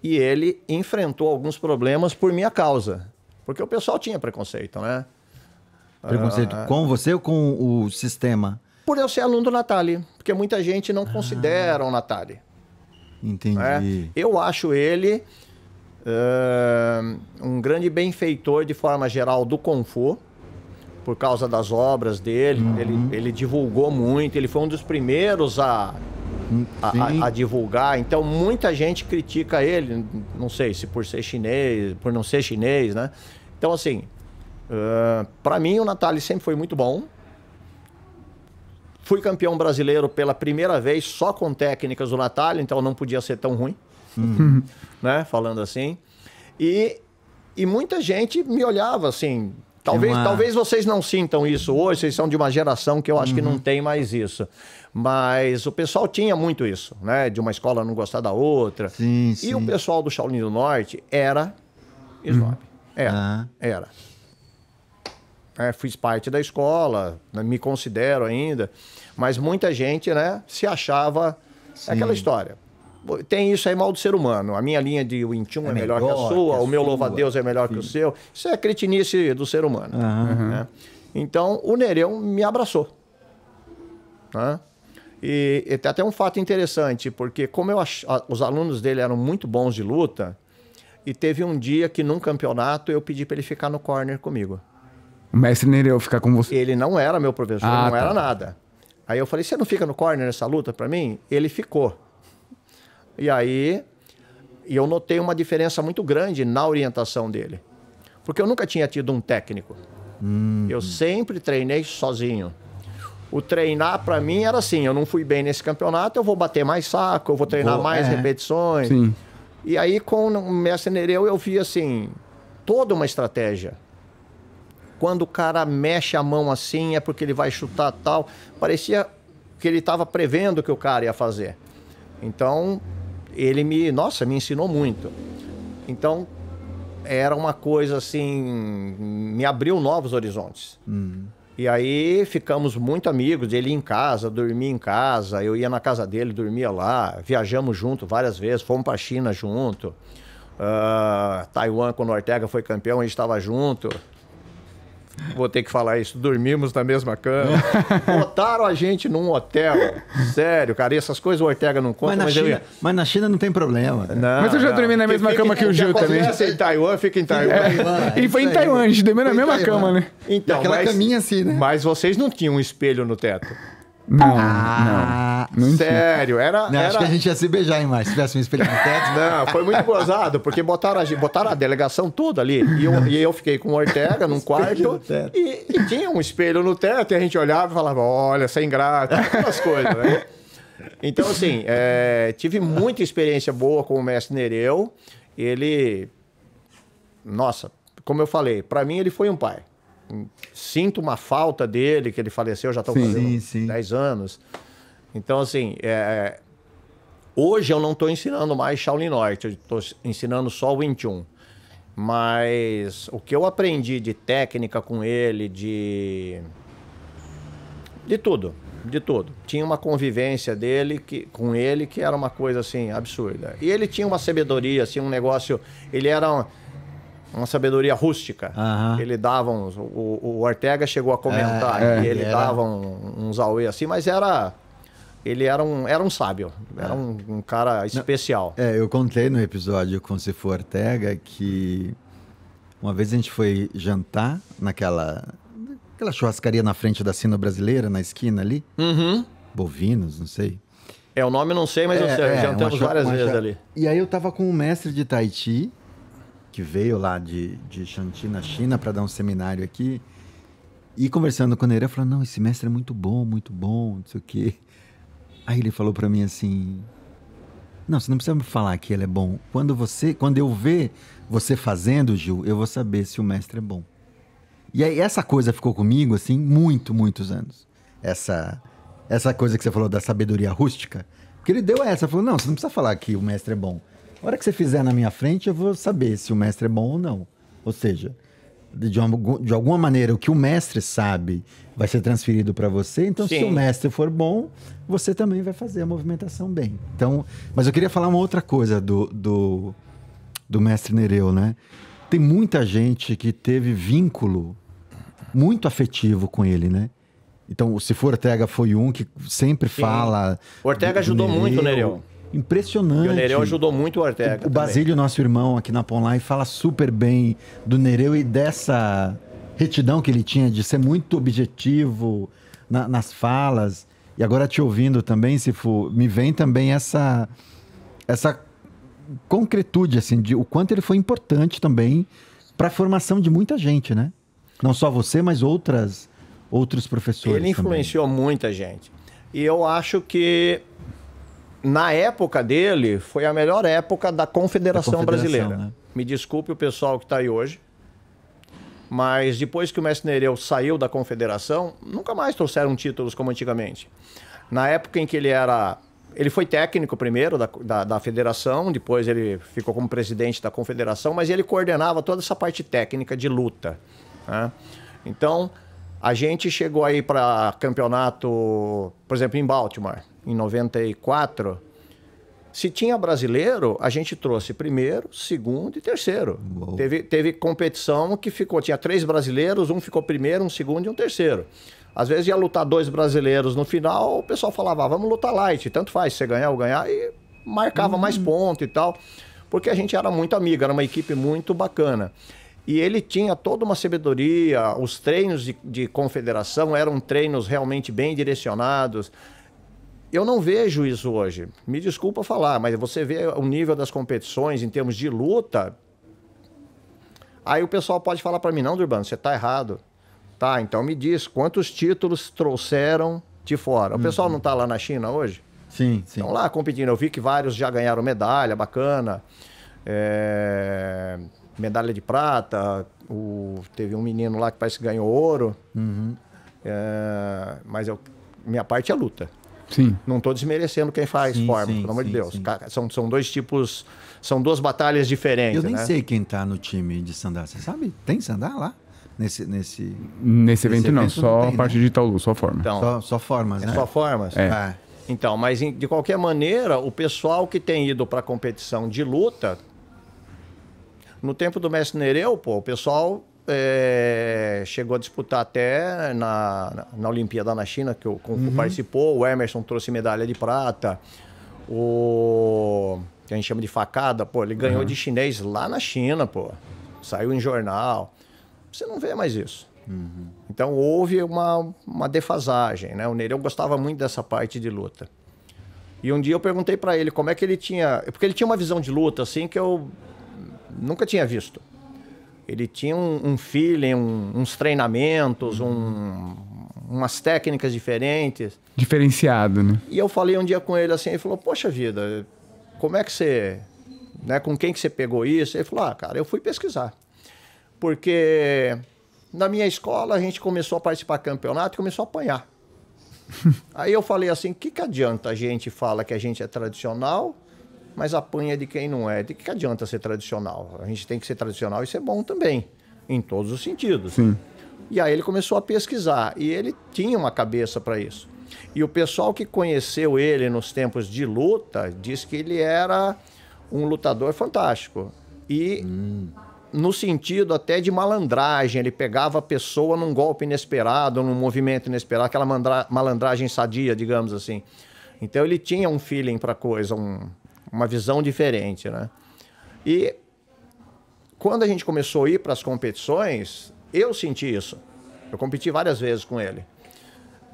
E ele enfrentou alguns problemas por minha causa. Porque o pessoal tinha preconceito, né? Preconceito ah, com você ou com o sistema? Por eu ser aluno do Natali. Porque muita gente não ah, considera o Natali. Entendi. Né? Eu acho ele um grande benfeitor de forma geral do Confo, por causa das obras dele. Uhum. Ele, ele divulgou muito, ele foi um dos primeiros a, a, a, a, divulgar. Então muita gente critica ele, não sei se por ser chinês, por não ser chinês, né? Então, assim, uh, para mim o Natal sempre foi muito bom. Fui campeão brasileiro pela primeira vez só com técnicas do Natal, então não podia ser tão ruim. Hum. né? Falando assim. E, e muita gente me olhava assim. Talvez, uma... talvez vocês não sintam isso hoje, vocês são de uma geração que eu acho uhum. que não uhum. tem mais isso. Mas o pessoal tinha muito isso, né? De uma escola não gostar da outra. Sim, e sim. o pessoal do Shaolin do Norte era snob. Uhum. Era, ah. era. É, fiz parte da escola, né? me considero ainda, mas muita gente né, se achava Sim. aquela história tem isso aí mal do ser humano. A minha linha de Wing Chun é, é melhor, melhor, que a sua, que a o meu louva-a-Deus é melhor sim. que o seu. Isso é cretinice do ser humano. Né? Uhum. Né? Então, o Nereu me abraçou. Né? E, e até um fato interessante, porque como ach... os alunos dele eram muito bons de luta, e teve um dia que num campeonato eu pedi para ele ficar no corner comigo. O mestre Nereu ficar com você? Ele não era meu professor, ah, não tá. era nada. Aí eu falei, você não fica no corner nessa luta para mim? Ele ficou. E aí, e eu notei uma diferença muito grande na orientação dele. Porque eu nunca tinha tido um técnico. Hum. Eu sempre treinei sozinho. O treinar para mim era assim: eu não fui bem nesse campeonato, eu vou bater mais saco, eu vou treinar Boa, mais é. repetições. Sim. E aí, com o mestre Nereu, eu vi assim: toda uma estratégia. Quando o cara mexe a mão assim, é porque ele vai chutar tal. Parecia que ele estava prevendo o que o cara ia fazer. Então, ele me, nossa, me ensinou muito. Então, era uma coisa assim, me abriu novos horizontes. Hum. E aí ficamos muito amigos, ele ia em casa, dormia em casa, eu ia na casa dele, dormia lá, viajamos junto várias vezes, fomos para China junto. Uh, Taiwan, quando o Ortega foi campeão, a gente estava junto vou ter que falar isso, dormimos na mesma cama. Botaram a gente num hotel. Sério, cara, essas coisas o Ortega não conta. Mas na, mas China, eu... mas na China não tem problema. Né? Não, mas eu já não. dormi na mesma cama que, o Gil também. Se em Taiwan, fica em Taiwan. É. E foi em Taiwan, a gente dormiu na mesma cama, né? Então, aquela mas, caminha assim, né? Mas vocês não tinham um espelho no teto. Ah, não, não. não. Sério, era, não, era... Acho que a gente ia se beijar, hein, Mar, se tivesse um espelho no teto. Não, foi muito gozado, porque botaram a, botaram a delegação toda ali. E eu, e eu fiquei com o Ortega num quarto. E, e, tinha um espelho no teto, e a gente olhava e falava: olha, sem graça, aquelas coisas, né? Então, assim, é, tive muita experiência boa com o mestre Nereu. Ele. Nossa, como eu falei, para mim ele foi um pai sinto uma falta dele, que ele faleceu, já estão fazendo 10 anos. Então, assim, é, hoje eu não estou ensinando mais Shaolin Norte, eu estou ensinando só o Wing Chun. Mas o que eu aprendi de técnica com ele, de. de tudo, de tudo. Tinha uma convivência dele que, com ele que era uma coisa assim absurda. E ele tinha uma sabedoria, assim, um negócio. Ele era. Um, uma sabedoria rústica. Uhum. Ele dava uns, o, o, Ortega chegou a comentar é, que é, ele era... dava um, uns auê assim, mas era ele era um, era um sábio, era um, um cara especial. Não, é, eu contei no episódio com se for Ortega que uma vez a gente foi jantar naquela aquela churrascaria na frente da Sino Brasileira, na esquina ali. Uhum. Bovinos, não sei. É, o nome não sei, mas é, eu sei, é, jantamos várias vezes ali. E aí eu tava com um mestre de Tahiti, que veio lá de, de Shanxi, na China, para dar um seminário aqui. E conversando com ele, ele falou: Não, esse mestre é muito bom, muito bom, não sei o quê. Aí ele falou para mim assim: Não, você não precisa me falar que ele é bom. Quando você, quando eu ver você fazendo, Gil, eu vou saber se o mestre é bom. E aí essa coisa ficou comigo assim muito, muitos anos. Essa essa coisa que você falou da sabedoria rústica, porque ele deu essa, falou: "Não, você não precisa falar que o mestre é bom. A hora que você fizer na minha frente, eu vou saber se o mestre é bom ou não. Ou seja, de, de alguma maneira, o que o mestre sabe vai ser transferido para você. Então, Sim. se o mestre for bom, você também vai fazer a movimentação bem. Então, mas eu queria falar uma outra coisa do, do, do mestre Nereu, né? Tem muita gente que teve vínculo muito afetivo com ele, né? Então, se for Ortega, foi um que sempre Sim. fala. Ortega ajudou Nereu. muito, Nereu impressionante. E o Nereu ajudou muito o Ortega. O, Basílio, nosso irmão aqui na Ponline, fala super bem do Nereu e dessa retidão que ele tinha de ser muito objetivo na, nas falas. E agora te ouvindo também, se for, me vem também essa essa concretude assim de o quanto ele foi importante também para a formação de muita gente, né? Não só você, mas outras outros professores. Ele influenciou também. muita gente. E eu acho que na época dele, foi a melhor época da Confederação, confederação Brasileira. Né? Me desculpe o pessoal que está aí hoje, mas depois que o Mestre Nereu saiu da Confederação, nunca mais trouxeram títulos como antigamente. Na época em que ele era. Ele foi técnico primeiro da, da, da federação, depois ele ficou como presidente da confederação, mas ele coordenava toda essa parte técnica de luta. Né? Então, a gente chegou aí para campeonato, por exemplo, em Baltimore, em 94. Se tinha brasileiro, a gente trouxe primeiro, segundo e terceiro. Teve, teve competição que ficou, tinha três brasileiros, um ficou primeiro, um segundo e um terceiro. Às vezes ia lutar dois brasileiros no final, o pessoal falava, ah, vamos lutar light, tanto faz, você ganhar ou ganhar, e marcava uhum. mais ponto e tal. Porque a gente era muito amigo, era uma equipe muito bacana. E ele tinha toda uma sabedoria, os treinos de, de confederação eram treinos realmente bem direcionados. Eu não vejo isso hoje. Me desculpa falar, mas você vê o nível das competições em termos de luta. Aí o pessoal pode falar para mim: não, Durbano, você está errado. Tá, então me diz quantos títulos trouxeram de fora. O uhum. pessoal não está lá na China hoje? Sim, sim. Estão lá competindo. Eu vi que vários já ganharam medalha, bacana. É medalha de prata. O, teve um menino lá que parece que ganhou ouro. Uhum. É, mas eu, minha parte é luta. Sim. Não estou desmerecendo quem faz sim, forma, sim, pelo amor de Deus. São, são dois tipos, são duas batalhas diferentes. Eu nem né? sei quem está no time de Sandá. Você sabe? Tem Sandá lá? Nesse, nesse, nesse, evento, evento, não, só não tem, a parte né? de Taulu, só forma. Então, só, só formas, é né? Só formas. É. é. Então, mas de qualquer maneira, o pessoal que tem ido para competição de luta no tempo do mestre Nereu, pô, o pessoal é, chegou a disputar até na, na Olimpíada na China, que o Kung uhum. participou, o Emerson trouxe medalha de prata, o que a gente chama de facada, pô, ele ganhou uhum. de chinês lá na China, pô. Saiu em jornal. Você não vê mais isso. Uhum. Então houve uma, uma defasagem, né? O Nereu gostava muito dessa parte de luta. E um dia eu perguntei para ele como é que ele tinha. Porque ele tinha uma visão de luta, assim, que eu nunca tinha visto. Ele tinha um, um feeling, um, uns treinamentos, um, umas técnicas diferentes. Diferenciado, né? E eu falei um dia com ele assim, ele falou, poxa vida, como é que você... Né, com quem que você pegou isso? Ele falou, ah, cara, eu fui pesquisar. Porque na minha escola a gente começou a participar de campeonato e começou a apanhar. Aí eu falei assim, o que, que adianta a gente fala que a gente é tradicional mas apanha de quem não é. De que adianta ser tradicional? A gente tem que ser tradicional e ser bom também, em todos os sentidos. Sim. E aí ele começou a pesquisar e ele tinha uma cabeça para isso. E o pessoal que conheceu ele nos tempos de luta diz que ele era um lutador fantástico. E hum. no sentido até de malandragem, ele pegava a pessoa num golpe inesperado, num movimento inesperado, aquela malandragem sadia, digamos assim. Então ele tinha um feeling para coisa, um, uma visão diferente, né? E quando a gente começou a ir para as competições, eu senti isso. Eu competi várias vezes com ele,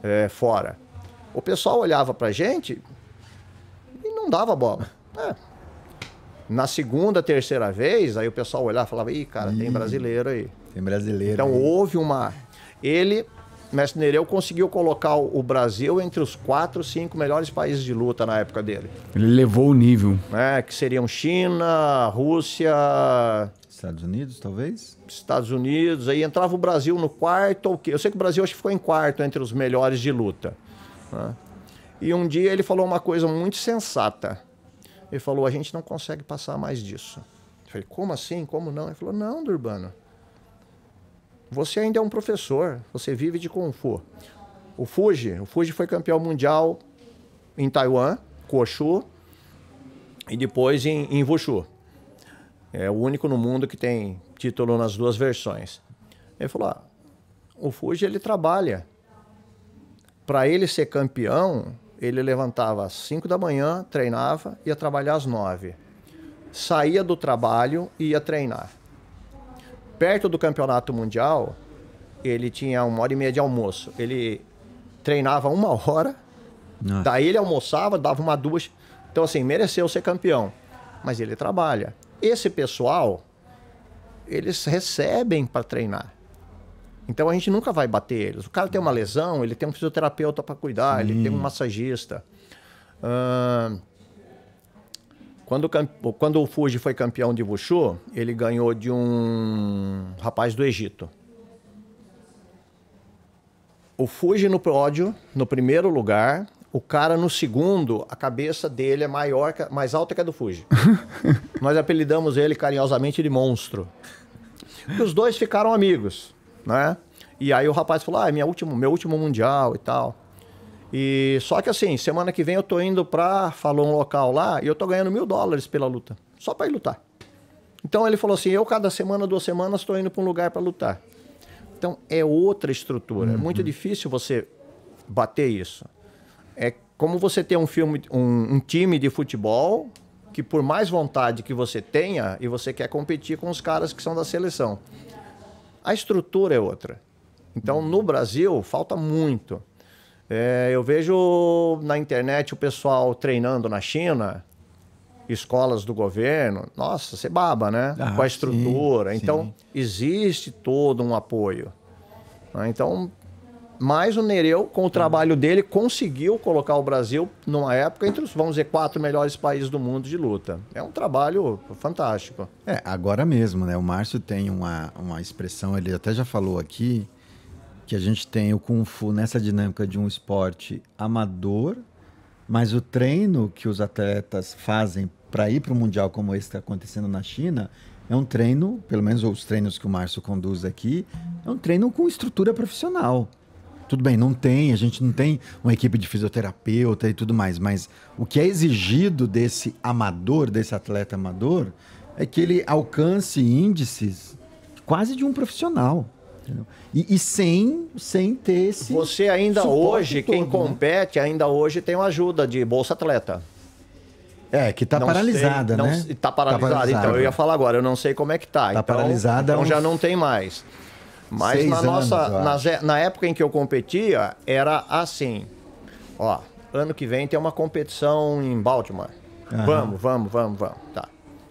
é, fora. O pessoal olhava para a gente e não dava bola. É. Na segunda, terceira vez, aí o pessoal olhava e falava, ih, cara, Ih, tem brasileiro aí. Tem brasileiro. Então aí. houve uma. Ele mestre Nereu conseguiu colocar o Brasil entre os quatro, cinco melhores países de luta na época dele. Ele levou o nível. É, que seriam China, Rússia. Estados Unidos, talvez? Estados Unidos, aí entrava o Brasil no quarto ou quê? Eu sei que o Brasil acho que ficou em quarto entre os melhores de luta. Né? E um dia ele falou uma coisa muito sensata. Ele falou: a gente não consegue passar mais disso. Eu falei: como assim? Como não? Ele falou: não, Durbano você ainda é um professor, você vive de Kung Fu. O Fuji, o Fuji foi campeão mundial em Taiwan, Koshu, e depois em, em Wushu. É o único no mundo que tem título nas duas versões. Ele falou, ah, o Fuji ele trabalha. Para ele ser campeão, ele levantava às 5 da manhã, treinava, ia trabalhar às 9. Saía do trabalho e ia treinar perto do campeonato mundial, ele tinha uma hora e meia de almoço. Ele treinava uma hora, Nossa. daí ele almoçava, dava uma duas. Então, assim, mereceu ser campeão. Mas ele trabalha. Esse pessoal, eles recebem para treinar. Então a gente nunca vai bater eles. O cara tem uma lesão, ele tem um fisioterapeuta para cuidar, Sim. ele tem um massagista. Uh, quando, quando o Fuji foi campeão de Wushu, ele ganhou de um rapaz do Egito. O Fuji no pódio, no primeiro lugar, o cara no segundo, a cabeça dele é maior, mais alta que a do Fuji. Nós apelidamos ele carinhosamente de monstro. E os dois ficaram amigos, né? E aí o rapaz falou: "Ah, é minha último, meu último mundial e tal". E só que assim, semana que vem eu tô indo pra. Falou um local lá e eu tô ganhando mil dólares pela luta. Só para ir lutar. Então ele falou assim: eu cada semana, duas semanas, tô indo para um lugar para lutar. Então é outra estrutura. Uhum. É muito uhum. difícil você bater isso. É como você ter um filme, um, um time de futebol que por mais vontade que você tenha e você quer competir com os caras que são da seleção. A estrutura é outra. Então, no Brasil, falta muito. É, eu vejo na internet o pessoal treinando na China, escolas do governo. Nossa, você baba, né? Ah, Com a estrutura. Sim, então, sim. existe todo um apoio. Né? Então, mais o Nereu, com o trabalho dele, conseguiu colocar o Brasil numa época entre os, vamos dizer, quatro melhores países do mundo de luta. É um trabalho fantástico. É, agora mesmo, né? O Márcio tem uma, uma expressão, ele até já falou aqui, que a gente tem o Kung Fu nessa dinâmica de um esporte amador, mas o treino que os atletas fazem para ir para o Mundial como esse está acontecendo na China é um treino, pelo menos os treinos que o Márcio conduz aqui, é um treino com estrutura profissional. Tudo bem, não tem, a gente não tem uma equipe de fisioterapeuta e tudo mais, mas o que é exigido desse amador, desse atleta amador, é que ele alcance índices quase de um profissional. E, e, sem, sem ter esse. Você ainda hoje, todo, quem né? compete, ainda hoje tem uma ajuda de Bolsa Atleta. É, que está paralisada, sei, não, né? Está paralisada. Tá paralisada. Então, eu ia falar agora, eu não sei como é que está. Está então, paralisada. Então, uns... já não tem mais. Mas na anos, Na, na época em que eu competia, era assim. Ó, ano que vem tem uma competição em Baltimore. Aham. Vamos, vamos, vamos, vamos. Tá.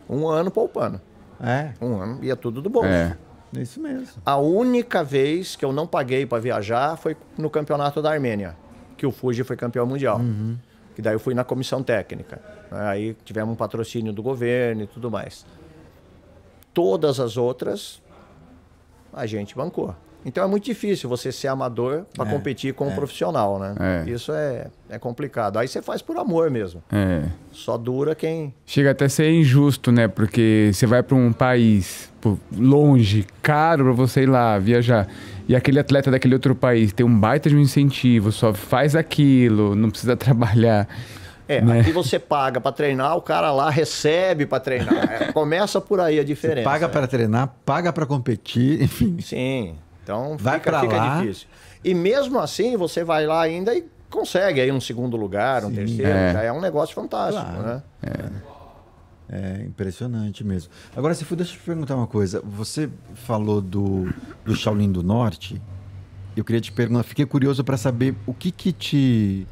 Um ano poupando. É. Um ano ia tudo do bolso. É. É isso mesmo. A única vez que eu não paguei para viajar foi no campeonato da Armênia, que o Fuji foi campeão mundial. Uhum. Que daí eu fui na comissão técnica. Né? Aí tivemos um patrocínio do governo e tudo mais. Todas as outras, a gente bancou. Então é muito difícil você ser amador para é, competir com é, um profissional, né? É. Isso é, é complicado. Aí você faz por amor mesmo. É. Só dura quem. Chega até a ser injusto, né? Porque você vai para um país longe, caro para você ir lá viajar. E aquele atleta daquele outro país tem um baita de um incentivo, só faz aquilo, não precisa trabalhar. É, né? aqui você paga para treinar, o cara lá recebe para treinar. É, começa por aí a diferença. Você paga para treinar, paga para competir, enfim. Sim. Então vai fica, fica lá. difícil. E mesmo assim, você vai lá ainda e consegue aí um segundo lugar, um Sim. terceiro. É. Já é um negócio fantástico, claro. né? É. É impressionante mesmo. Agora, se for, deixa eu te perguntar uma coisa. Você falou do, do Shaolin do Norte. Eu queria te perguntar, fiquei curioso para saber o que que te,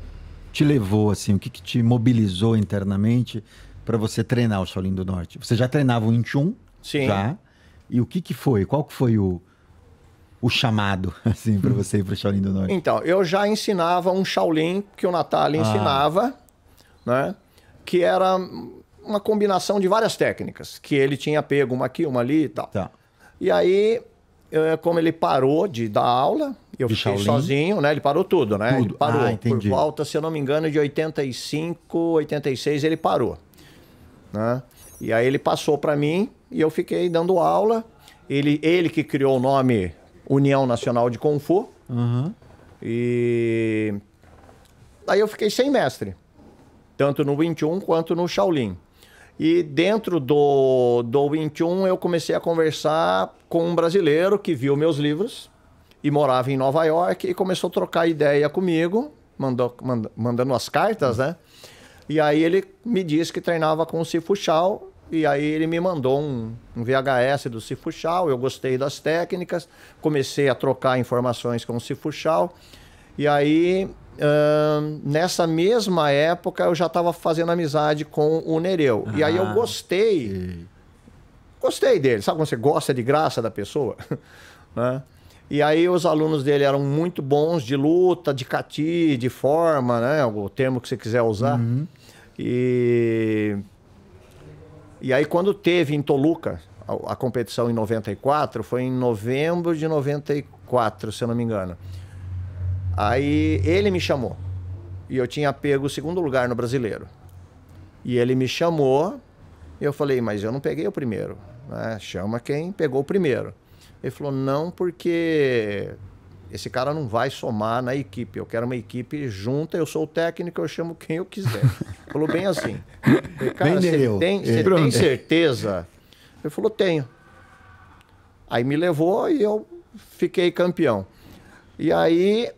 te levou, assim, o que que te mobilizou internamente para você treinar o Shaolin do Norte. Você já treinava o Inchun? Sim. Já. E o que que foi? Qual que foi o, o chamado, assim, para você ir para o Shaolin do Norte? Então, eu já ensinava um Shaolin que o Natália ah. ensinava, né? Que era uma combinação de várias técnicas, que ele tinha pego uma aqui, uma ali e tal. Tá. E aí, eh, como ele parou de dar aula, eu de fiquei Shaolin? sozinho, né? Ele parou tudo, né? Tudo. Ele parou. Ah, por volta, se eu não me engano, de 85, 86, ele parou. Né? E aí ele passou para mim e eu fiquei dando aula. Ele, ele que criou o nome União Nacional de Kung Fu. Uhum. E aí eu fiquei sem mestre, tanto no 21 quanto no Shaolin. E dentro do, do 21 eu comecei a conversar com um brasileiro que viu meus livros e morava em Nova York e começou a trocar ideia comigo, mandou, manda, mandando as cartas, né? E aí ele me disse que treinava com o Sifu Shao e aí ele me mandou um, um VHS do Cifuchal, eu gostei das técnicas, comecei a trocar informações com o Cifuchal. E aí, nessa mesma época, eu já estava fazendo amizade com o Nereu. Ah, e aí eu ah, gostei. Gostei dele. Sabe quando você gosta de graça da pessoa? né? E aí os alunos dele eram muito bons de luta, de cati, de forma, né? O termo que você quiser usar. Uhum. E e aí, quando teve em Toluca a, a competição em 94, foi em novembro de 94, se eu não me engano. Aí ele me chamou. E eu tinha pego o segundo lugar no brasileiro. E ele me chamou. E eu falei, mas eu não peguei o primeiro. Né? Chama quem pegou o primeiro. Ele falou, não, porque esse cara não vai somar na equipe. Eu quero uma equipe junta, eu sou o técnico, eu chamo quem eu quiser. falou bem assim. Falei, cara, você tem, tem certeza? Ele falou, tenho. Aí me levou e eu fiquei campeão. E aí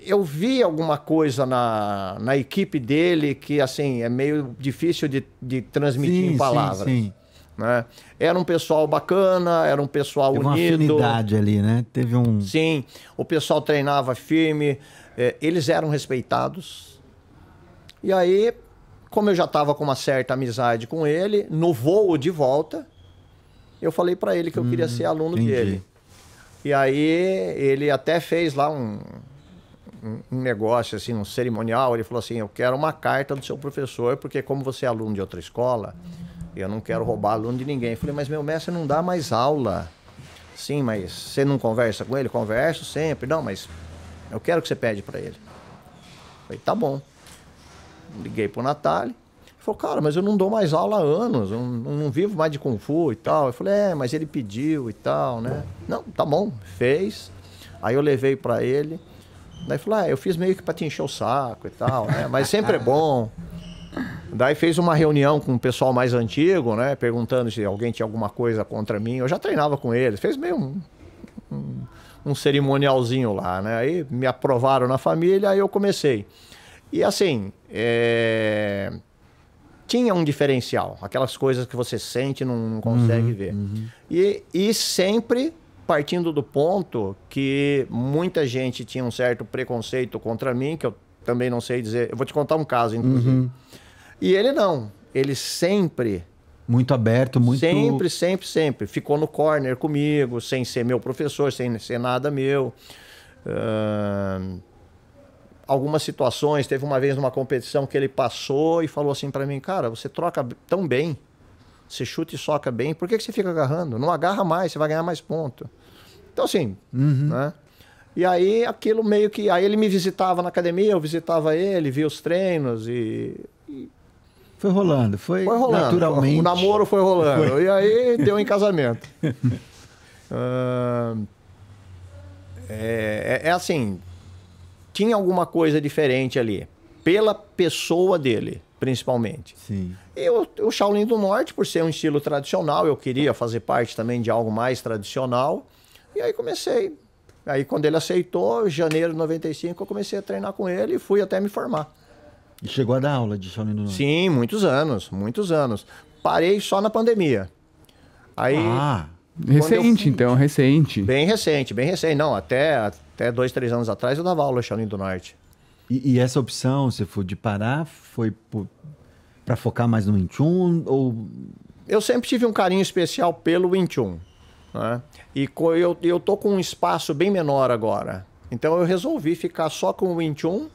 eu vi alguma coisa na, na equipe dele que assim é meio difícil de, de transmitir sim, em palavras. Sim, sim. Né? Era um pessoal bacana, era um pessoal Teve unido. Uma afinidade ali, né? Teve um. Sim, o pessoal treinava firme, é, eles eram respeitados. E aí, como eu já estava com uma certa amizade com ele, no voo de volta, eu falei para ele que eu hum, queria ser aluno entendi. dele. E aí ele até fez lá um, um negócio assim, um cerimonial. Ele falou assim: Eu quero uma carta do seu professor, porque como você é aluno de outra escola. Hum eu não quero roubar aluno de ninguém. Eu falei, mas meu mestre não dá mais aula. Sim, mas você não conversa com ele? Converso sempre. Não, mas eu quero que você pede para ele. Eu falei, tá bom. Liguei pro Natália. Ele falou, cara, mas eu não dou mais aula há anos. Eu não, não vivo mais de Kung Fu e tal. Eu falei, é, mas ele pediu e tal, né? Não, tá bom. Fez. Aí eu levei para ele. Daí falou, ah, eu fiz meio que pra te encher o saco e tal, né? Mas sempre é ah. bom. Daí fez uma reunião com o pessoal mais antigo, né? Perguntando se alguém tinha alguma coisa contra mim. Eu já treinava com eles. Fez meio um, um, um cerimonialzinho lá, né? Aí me aprovaram na família, aí eu comecei. E assim, é... tinha um diferencial. Aquelas coisas que você sente e não, não consegue uhum, ver. Uhum. E, e sempre partindo do ponto que muita gente tinha um certo preconceito contra mim, que eu também não sei dizer. Eu vou te contar um caso, inclusive. Uhum. E ele não. Ele sempre. Muito aberto, muito. Sempre, sempre, sempre. Ficou no corner comigo, sem ser meu professor, sem ser nada meu. Uh... Algumas situações, teve uma vez numa competição que ele passou e falou assim para mim: Cara, você troca tão bem, você chuta e soca bem, por que, que você fica agarrando? Não agarra mais, você vai ganhar mais ponto. Então, assim, uhum. né? E aí aquilo meio que. Aí ele me visitava na academia, eu visitava ele, via os treinos e foi rolando, foi, foi rolando. naturalmente. O namoro foi rolando. Foi. E aí deu em casamento. Ah, é, é, é, assim, tinha alguma coisa diferente ali. Pela pessoa dele, principalmente. Sim. E o, o Shaolin do Norte, por ser um estilo tradicional, eu queria fazer parte também de algo mais tradicional. E aí comecei. Aí quando ele aceitou, janeiro de 95, eu comecei a treinar com ele e fui até me formar. E chegou a dar aula de Shaolin do Norte? Sim, muitos anos, muitos anos. Parei só na pandemia. Aí, ah, recente então, recente. Bem recente, bem recente. Não, até, até dois, três anos atrás eu dava aula de Shaolin do Norte. E, e essa opção, você foi de parar, foi para focar mais no Wing Chun ou... Eu sempre tive um carinho especial pelo Wing Chun. Né? E eu, eu tô com um espaço bem menor agora. Então eu resolvi ficar só com o Wing Chun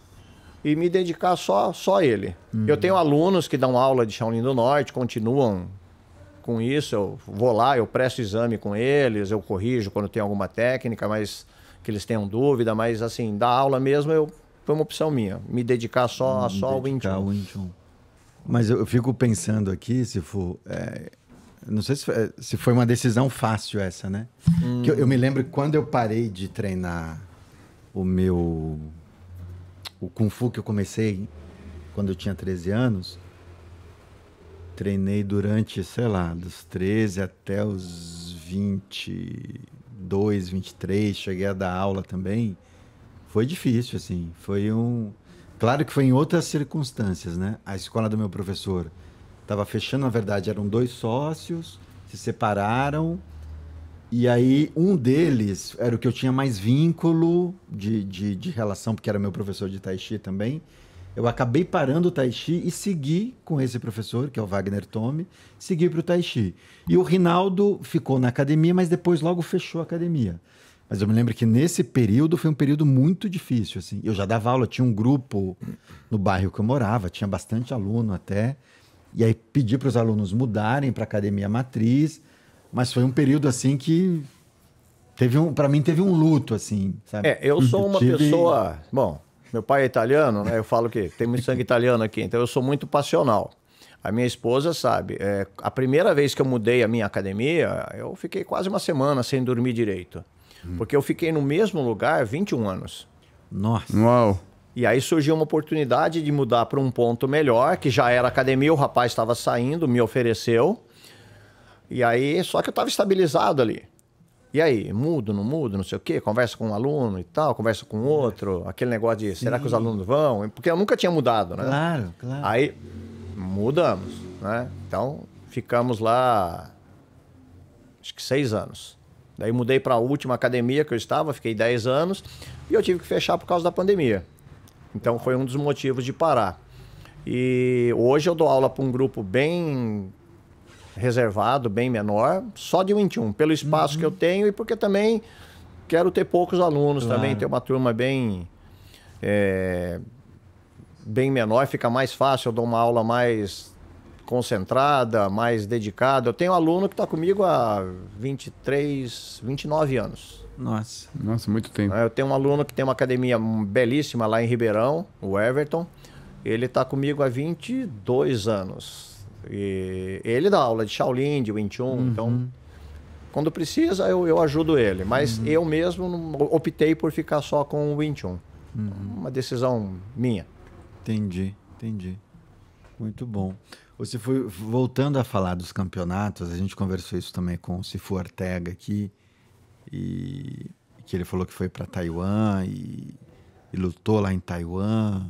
e me dedicar só só ele. Uhum. Eu tenho alunos que dão aula de Shaolin do Norte, continuam com isso, eu vou lá, eu presto exame com eles, eu corrijo quando tem alguma técnica, mas que eles tenham dúvida, mas assim, dar aula mesmo eu foi uma opção minha, me dedicar só, me só dedicar ao Wing Mas eu, eu, fico pensando aqui, se for. É, não sei se foi, é, se foi, uma decisão fácil essa, né? Hum. Eu, eu me lembro quando eu parei de treinar o meu o Kung Fu que eu comecei quando eu tinha 13 anos, treinei durante, sei lá, dos 13 até os 22, 23, cheguei a dar aula também. Foi difícil, assim. Foi um. Claro que foi em outras circunstâncias, né? A escola do meu professor estava fechando, na verdade, eram dois sócios, se separaram e aí, um deles era o que eu tinha mais vínculo de, de, de relação, porque era meu professor de Tai Chi também. Eu acabei parando o Tai Chi e segui com esse professor, que é o Wagner Tome, segui para o Tai Chi. E o Rinaldo ficou na academia, mas depois logo fechou a academia. Mas eu me lembro que nesse período foi um período muito difícil, assim. Eu já dava aula, tinha um grupo no bairro que eu morava, tinha bastante aluno até. E aí pedi para os alunos mudarem para a academia matriz mas foi um período assim que teve um, para mim teve um luto assim, sabe? É, eu sou uma Tive... pessoa, bom, meu pai é italiano, né? Eu falo que tem muito sangue italiano aqui, então eu sou muito passional. A minha esposa sabe, é, a primeira vez que eu mudei a minha academia, eu fiquei quase uma semana sem dormir direito. Hum. Porque eu fiquei no mesmo lugar 21 anos. Nossa. Uau. E aí surgiu uma oportunidade de mudar para um ponto melhor, que já era academia, o rapaz estava saindo, me ofereceu. E aí, só que eu estava estabilizado ali. E aí, mudo, não mudo, não sei o quê, conversa com um aluno e tal, conversa com outro, aquele negócio de Sim. será que os alunos vão? Porque eu nunca tinha mudado, né? Claro, claro. Aí mudamos, né? Então ficamos lá, acho que seis anos. Daí mudei para a última academia que eu estava, fiquei dez anos e eu tive que fechar por causa da pandemia. Então foi um dos motivos de parar. E hoje eu dou aula para um grupo bem reservado, bem menor, só de 21, pelo espaço uhum. que eu uhum. tenho e porque também quero ter poucos alunos claro. também, ter uma turma bem. É, bem menor, fica mais fácil, eu dou uma aula mais concentrada, mais dedicada. Eu tenho um aluno que está comigo há 23, 29 anos. Nossa. Nossa, muito tempo. Eu tenho um aluno que tem uma academia belíssima lá em Ribeirão, o Everton. Ele está comigo há 22 anos. E ele dá aula de Shaolin, de Wing Chun, uhum. então quando precisa eu, eu ajudo ele, mas uhum. eu mesmo optei por ficar só com o Wing Chun. Uhum. É uma decisão minha. Entendi, entendi. Muito bom. Você foi voltando a falar dos campeonatos, a gente conversou isso também com o Sifu Ortega aqui e que ele falou que foi para Taiwan e, e lutou lá em Taiwan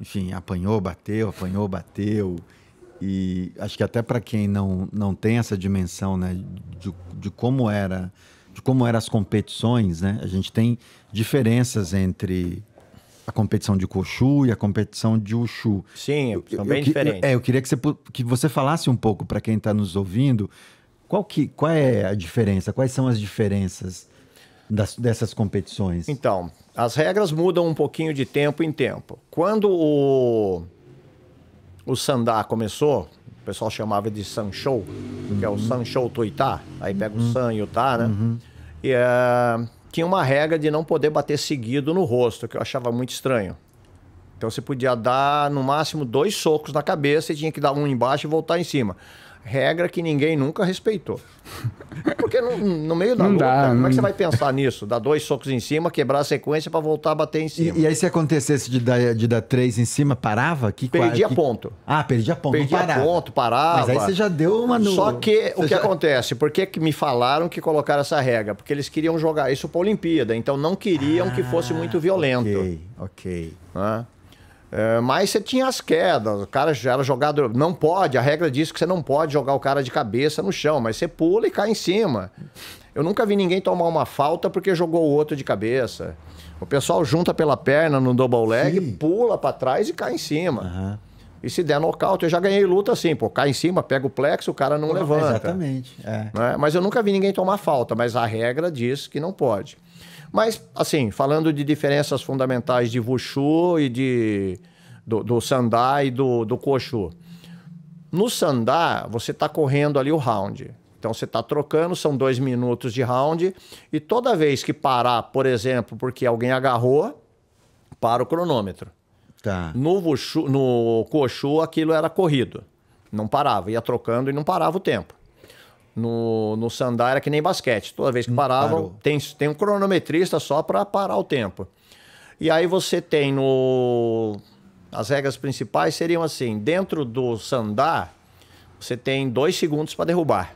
enfim, apanhou, bateu, apanhou, bateu. E acho que até para quem não, não tem essa dimensão né, de, de como era de como eram as competições, né? A gente tem diferenças entre a competição de Kochu e a competição de Ushu. Sim, são bem eu, eu, diferentes. É, eu queria que você, que você falasse um pouco para quem está nos ouvindo qual, que, qual é a diferença, quais são as diferenças das, dessas competições. Então, as regras mudam um pouquinho de tempo em tempo. Quando o o Sandá começou, o pessoal chamava de san uhum. que é o uhum. Sanchou Tuitá, aí pega uhum. o San e o Tá, né? Uhum. E uh, tinha uma regra de não poder bater seguido no rosto, que eu achava muito estranho. Então você podia dar no máximo dois socos na cabeça e tinha que dar um embaixo e voltar em cima regra que ninguém nunca respeitou. Porque no, no meio da não luta, dá, como não... é que você vai pensar nisso? Dar dois socos em cima, quebrar a sequência para voltar a bater em cima. E, e, aí, se acontecesse de dar, de dar três em cima, parava? Que, perdia que... ponto. Ah, perdia ponto. Perdia parava. ponto, parava. Mas aí você já deu uma no... Só que você o que já... acontece? Por que, que me falaram que colocaram essa regra? Porque eles queriam jogar isso pra Olimpíada, então não queriam ah, que fosse muito violento. Ok, ok. Ah. É, mas você tinha as quedas, o cara já era jogado Não pode, a regra diz que você não pode jogar o cara de cabeça no chão, mas você pula e cai em cima. Eu nunca vi ninguém tomar uma falta porque jogou o outro de cabeça. O pessoal junta pela perna no double leg, Sim. pula para trás e cai em cima. Uhum. E se der nocaute, eu já ganhei luta assim, pô, cai em cima, pega o plexo, o cara não, não levanta. Exatamente. É. Né? Mas eu nunca vi ninguém tomar falta, mas a regra diz que não pode. Mas, assim, falando de diferenças fundamentais de Wushu e de, do, do Sandá e do, do Koshu. No Sandá, você está correndo ali o round. Então você está trocando, são dois minutos de round. E toda vez que parar, por exemplo, porque alguém agarrou, para o cronômetro. Tá. No, Wushu, no Koshu, aquilo era corrido. Não parava, ia trocando e não parava o tempo no, no era que nem basquete. Toda vez que hum, paravam, tem, tem um cronometrista só para parar o tempo. E aí você tem no. As regras principais seriam assim: dentro do Sandá, você tem dois segundos para derrubar.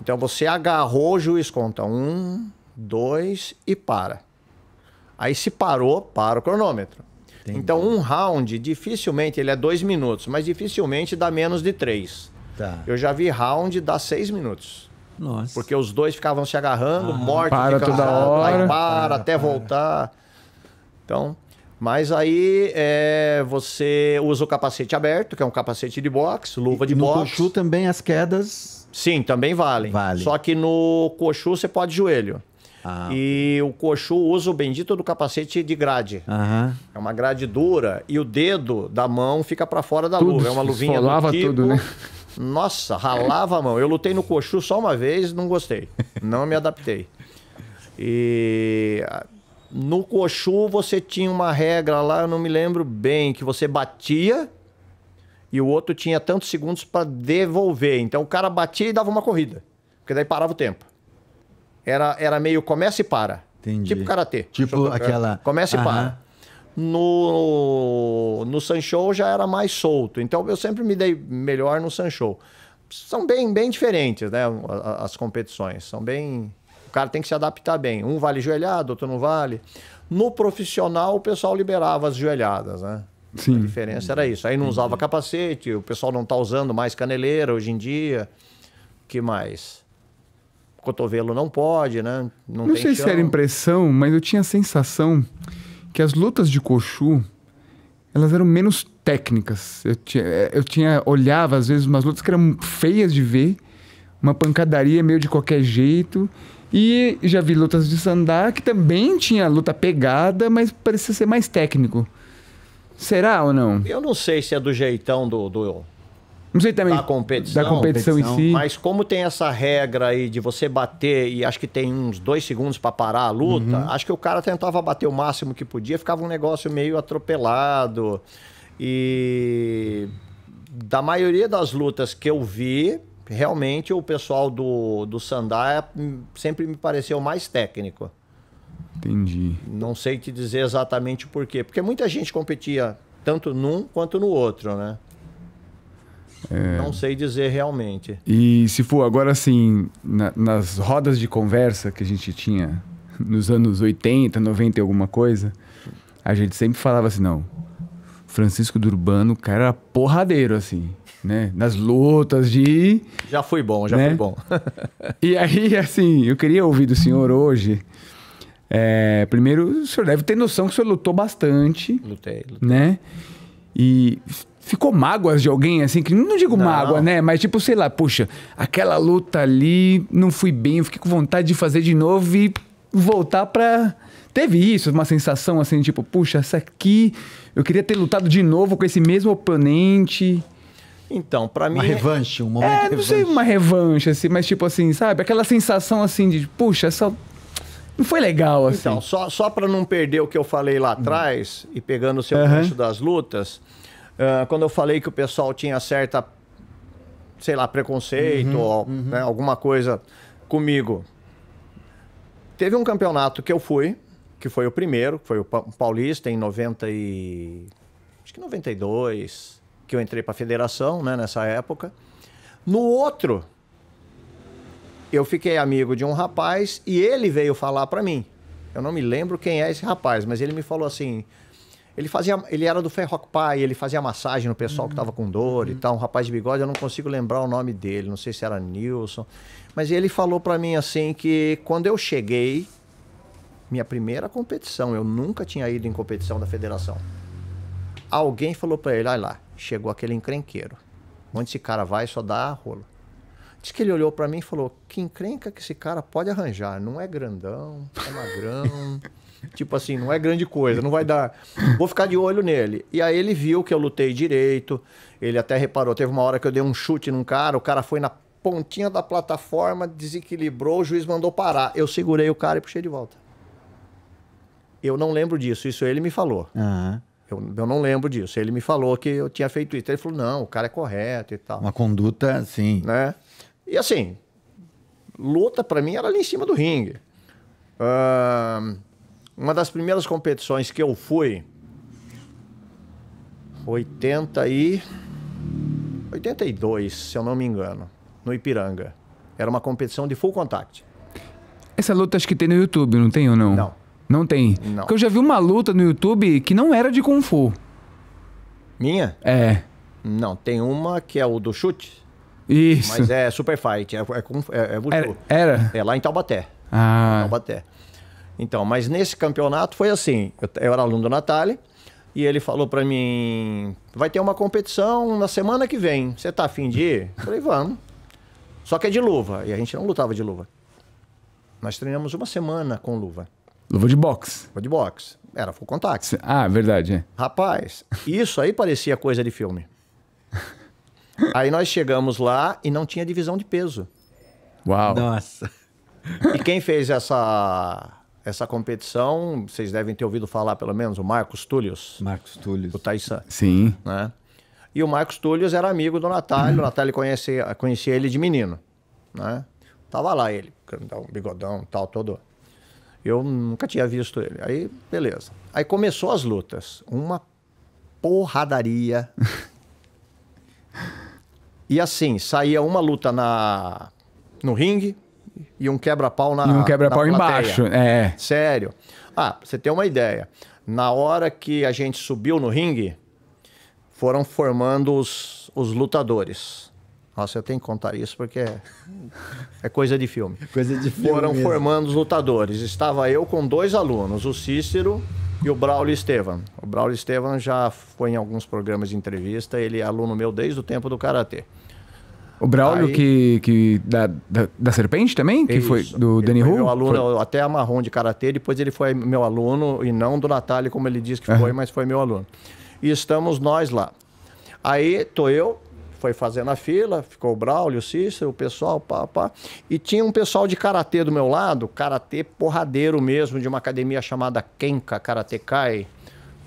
Então você agarrou, o juiz conta um, dois e para. Aí se parou, para o cronômetro. Entendi. Então um round, dificilmente, ele é dois minutos, mas dificilmente dá menos de três. Tá. Eu já vi round dar seis minutos. Nossa. Porque os dois ficavam se agarrando, ah, morto, para toda agarrando, hora. Aí para, para até para. voltar. Então, mas aí é, você usa o capacete aberto, que é um capacete de boxe, luva de e boxe. No cochu também as quedas. Sim, também valem. Vale. Só que no cochu você pode joelho. Ah. E o cochu usa o bendito do capacete de grade. Aham. É uma grade dura e o dedo da mão fica para fora da tudo luva. É uma luvinha do tipo, tudo, né? Nossa, ralava a mão. Eu lutei no coxu só uma vez, não gostei. Não me adaptei. E no coxu você tinha uma regra lá, eu não me lembro bem, que você batia e o outro tinha tantos segundos para devolver. Então o cara batia e dava uma corrida, porque daí parava o tempo. Era, era meio começa e para. Entendi. Tipo karatê. Tipo aquela. Começa e Aham. para. No, no Sancho já era mais solto. Então eu sempre me dei melhor no Sancho. São bem, bem diferentes, né? As competições. São bem. O cara tem que se adaptar bem. Um vale joelhado outro não vale. No profissional, o pessoal liberava as joelhadas, né? Sim. A diferença era isso. Aí não usava capacete, o pessoal não está usando mais caneleira hoje em dia. que mais? Cotovelo não pode, né? Não, não sei chão. se era impressão, mas eu tinha a sensação que as lutas de Koshu, elas eram menos técnicas. Eu tinha, eu tinha, olhava às vezes umas lutas que eram feias de ver, uma pancadaria meio de qualquer jeito. E já vi lutas de Sandá que também tinha luta pegada, mas parecia ser mais técnico. Será ou não? Eu não sei se é do jeitão do, do, não sei também. Da competição. Da competição, competição, em si. Mas como tem essa regra aí de você bater e acho que tem uns dois segundos para parar a luta, uhum. acho que o cara tentava bater o máximo que podia, ficava um negócio meio atropelado. E da maioria das lutas que eu vi, realmente o pessoal do, do Sandaia é, hum, sempre me pareceu mais técnico. Entendi. Não sei te dizer exatamente o porquê. Porque muita gente competia tanto num quanto no outro, né? É... Não sei dizer realmente. E se for agora assim, na, nas rodas de conversa que a gente tinha nos anos 80, 90 e alguma coisa, a gente sempre falava assim, não, Francisco Durbano, cara era porradeiro assim, né? Nas lutas de Já foi bom, já né? foi bom. e aí assim, eu queria ouvir do senhor hoje, é, primeiro, o senhor deve ter noção que o senhor lutou bastante. Lutei, lutei. Né? E ficou mágoas de alguém, assim, que não digo não. mágoa, né? Mas tipo, sei lá, puxa, aquela luta ali, não fui bem, eu fiquei com vontade de fazer de novo e voltar pra. Teve isso, uma sensação assim, tipo, puxa, essa aqui, eu queria ter lutado de novo com esse mesmo oponente. Então, para mim. Uma é revanche, um momento. É, não revanche. sei uma revanche, assim, mas tipo assim, sabe? Aquela sensação assim de, puxa, essa. Não foi legal, assim. Então, só, só para não perder o que eu falei lá hum. atrás, uhum. e pegando o seu gancho das lutas, Uh, quando eu falei que o pessoal tinha certa, sei lá, preconceito uhum, ou uhum. Né, alguma coisa comigo. Teve um campeonato que eu fui, que foi o primeiro, foi o Paulista em 90 e... acho que 92, que eu entrei para a federação, né, nessa época. No outro, eu fiquei amigo de um rapaz e ele veio falar para mim. Eu não me lembro quem é esse rapaz, mas ele me falou assim: ele fazia, ele era do Ferroc Pie, ele fazia massagem no pessoal uhum. que estava com hum. dor uhum. e tal. Um rapaz de bigode, eu não consigo lembrar o nome dele, não sei se era Nilson. Mas ele falou para mim assim que quando eu cheguei, minha primeira competição, eu nunca tinha ido em competição da federação. Alguém falou para ele, olha lá, chegou aquele encrenqueiro. Onde esse cara vai só dá rolo. Diz que ele olhou para mim e falou: Que encrenca que esse cara pode arranjar? Não é grandão, é magrão, Tipo assim, não é grande coisa, não vai dar. Vou ficar de olho nele. E aí ele viu que eu lutei direito, ele até reparou. Teve uma hora que eu dei um chute num cara, o cara foi na pontinha da plataforma, desequilibrou, o juiz mandou parar. Eu segurei o cara e puxei de volta. Eu não lembro disso, isso ele me falou. Uhum. Eu, eu, não lembro disso. Ele me falou que eu tinha feito isso. Ele falou, não, o cara é correto e tal. Uma conduta, sim. Né? E assim, luta para mim era ali em cima do ringue. Uh, uma das primeiras competições que eu fui, 80 e 82, se eu não me engano, no Ipiranga. Era uma competição de full contact. Essa luta acho que tem no YouTube, não tem ou não? Não. Não tem? Não. Porque eu já vi uma luta no YouTube que não era de Kung Fu. Minha? É. Não, tem uma que é o do chute. Isso. Mas é super fight, é, é, é, é Era? era? É lá em Taubaté. Ah. Taubaté. Então, mas nesse campeonato foi assim: eu, eu era aluno do Natália e ele falou para mim: vai ter uma competição na semana que vem, você tá afim de ir? Eu falei: vamos. Só que é de luva, e a gente não lutava de luva. Nós treinamos uma semana com luva. Luva de boxe? Luva de boxe. Era full contact. Ah, verdade. É. Rapaz, isso aí parecia coisa de filme. Aí nós chegamos lá e não tinha divisão de peso. Uau. Nossa. E quem fez essa essa competição, vocês devem ter ouvido falar pelo menos, o Marcos Túlios. Marcos Túlios. O Taisan. Sim. Né? E o Marcos Túlios era amigo do Natalio, o Natalio conhecia, conhecia ele de menino. Né? Tava lá ele, grandão, bigodão tal, todo. Eu nunca tinha visto ele. Aí, beleza. Aí começou as lutas. Uma porradaria. e assim, saía uma luta na no ringue, e um quebra-pau na. E um quebra-pau embaixo, é. Sério. Ah, você tem uma ideia. Na hora que a gente subiu no ringue, foram formando os, os lutadores. Nossa, eu tenho que contar isso porque é, é coisa de filme. Coisa de filme. Foram mesmo. formando os lutadores. Estava eu com dois alunos, o Cícero e o Braulio Estevam. O Braulio Estevam já foi em alguns programas de entrevista, ele é aluno meu desde o tempo do Karatê. O Braulio, Aí, que, que da, da, da, Serpente também, que isso. foi do ele Danny Hu? meu aluno, foi... até amarrom de Karatê, depois ele foi meu aluno, e não do Natália, como ele disse que uhum. foi, mas foi meu aluno. E estamos nós lá. Aí tô eu, foi fazendo a fila, ficou o Braulio, o Cícero, o pessoal, pá, pá. E tinha um pessoal de Karatê do meu lado, Karatê porradeiro mesmo, de uma academia chamada Kenka Karatekai. Kai,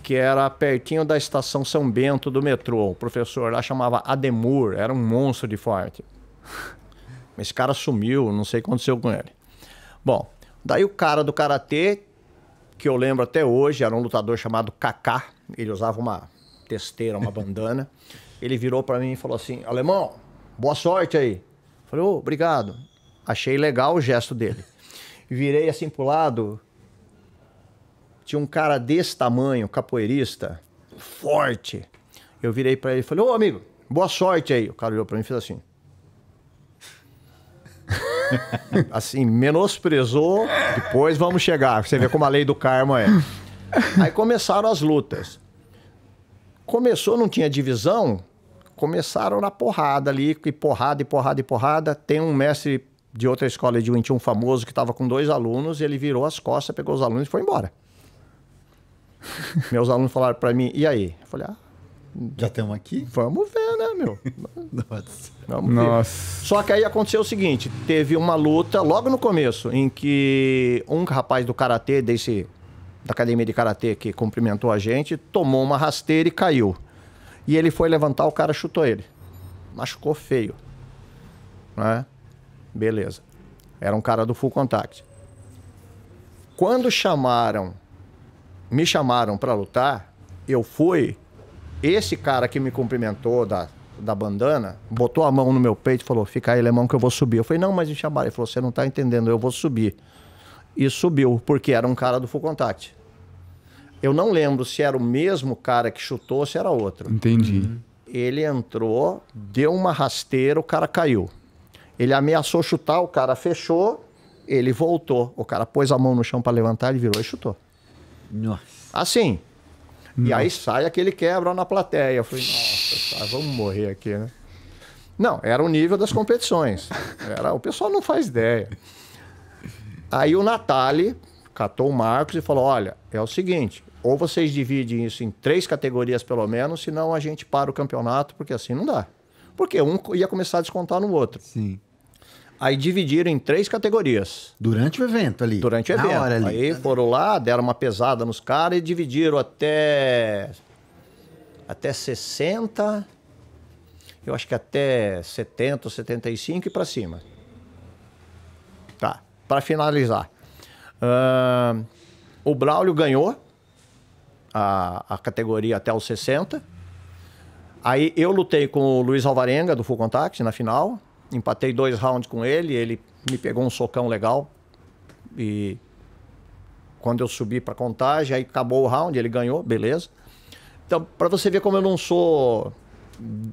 que era pertinho da estação São Bento do metrô. O professor lá chamava Ademur, era um monstro de forte. Esse cara sumiu, não sei o que aconteceu com ele. Bom, daí o cara do karatê, que eu lembro até hoje, era um lutador chamado Kaká, ele usava uma testeira, uma bandana. ele virou para mim e falou assim: "Alemão, boa sorte aí". falei: "Ô, oh, obrigado". Achei legal o gesto dele. Virei assim pro lado, tinha um cara desse tamanho, capoeirista, forte. Eu virei para ele e falei: Ô amigo, boa sorte aí. O cara olhou para mim e fez assim. assim, menosprezou. Depois vamos chegar. Você vê como a lei do karma é. Aí começaram as lutas. Começou, não tinha divisão. Começaram na porrada ali, e porrada, e porrada, e porrada. Tem um mestre de outra escola de um famoso que estava com dois alunos, ele virou as costas, pegou os alunos e foi embora. Meus alunos falaram para mim, e aí? Eu falei, ah, já estamos aqui? Vamos ver, né, meu? Nossa. Vamos Nossa. Ver. Só que aí aconteceu o seguinte: teve uma luta logo no começo, em que um rapaz do karatê, desse, da academia de karatê que cumprimentou a gente, tomou uma rasteira e caiu. E ele foi levantar, o cara chutou ele. Machucou feio. Né? Beleza. Era um cara do full contact. Quando chamaram me chamaram para lutar, eu fui. Esse cara que me cumprimentou da, da bandana botou a mão no meu peito e falou: Fica aí, alemão, que eu vou subir. Eu falei: Não, mas me chamaram. Ele falou: Você não tá entendendo, eu vou subir. E subiu, porque era um cara do Full Contact. Eu não lembro se era o mesmo cara que chutou ou se era outro. Entendi. Uhum. Ele entrou, deu uma rasteira, o cara caiu. Ele ameaçou chutar, o cara fechou, ele voltou. O cara pôs a mão no chão para levantar, ele virou e chutou. Nossa. Assim. Nossa. E aí sai aquele quebra na plateia. Eu falei, nossa, tá, vamos morrer aqui, né? Não, era o nível das competições. Era, o pessoal não faz ideia. Aí o Natali catou o Marcos e falou: olha, é o seguinte, ou vocês dividem isso em três categorias pelo menos, senão a gente para o campeonato, porque assim não dá. Porque um ia começar a descontar no outro. Sim. Aí dividiram em três categorias. Durante o evento ali? Durante o evento. Na hora ali. Aí foram lá, deram uma pesada nos caras e dividiram até... Até 60... Eu acho que até 70, 75 e para cima. Tá. Para finalizar. Uh, o Braulio ganhou a, a categoria até os 60. Aí eu lutei com o Luiz Alvarenga, do Full Contact, na final. Empatei dois rounds com ele, ele me pegou um socão legal. E quando eu subi para contagem, aí acabou o round, ele ganhou, beleza. Então, para você ver como eu não sou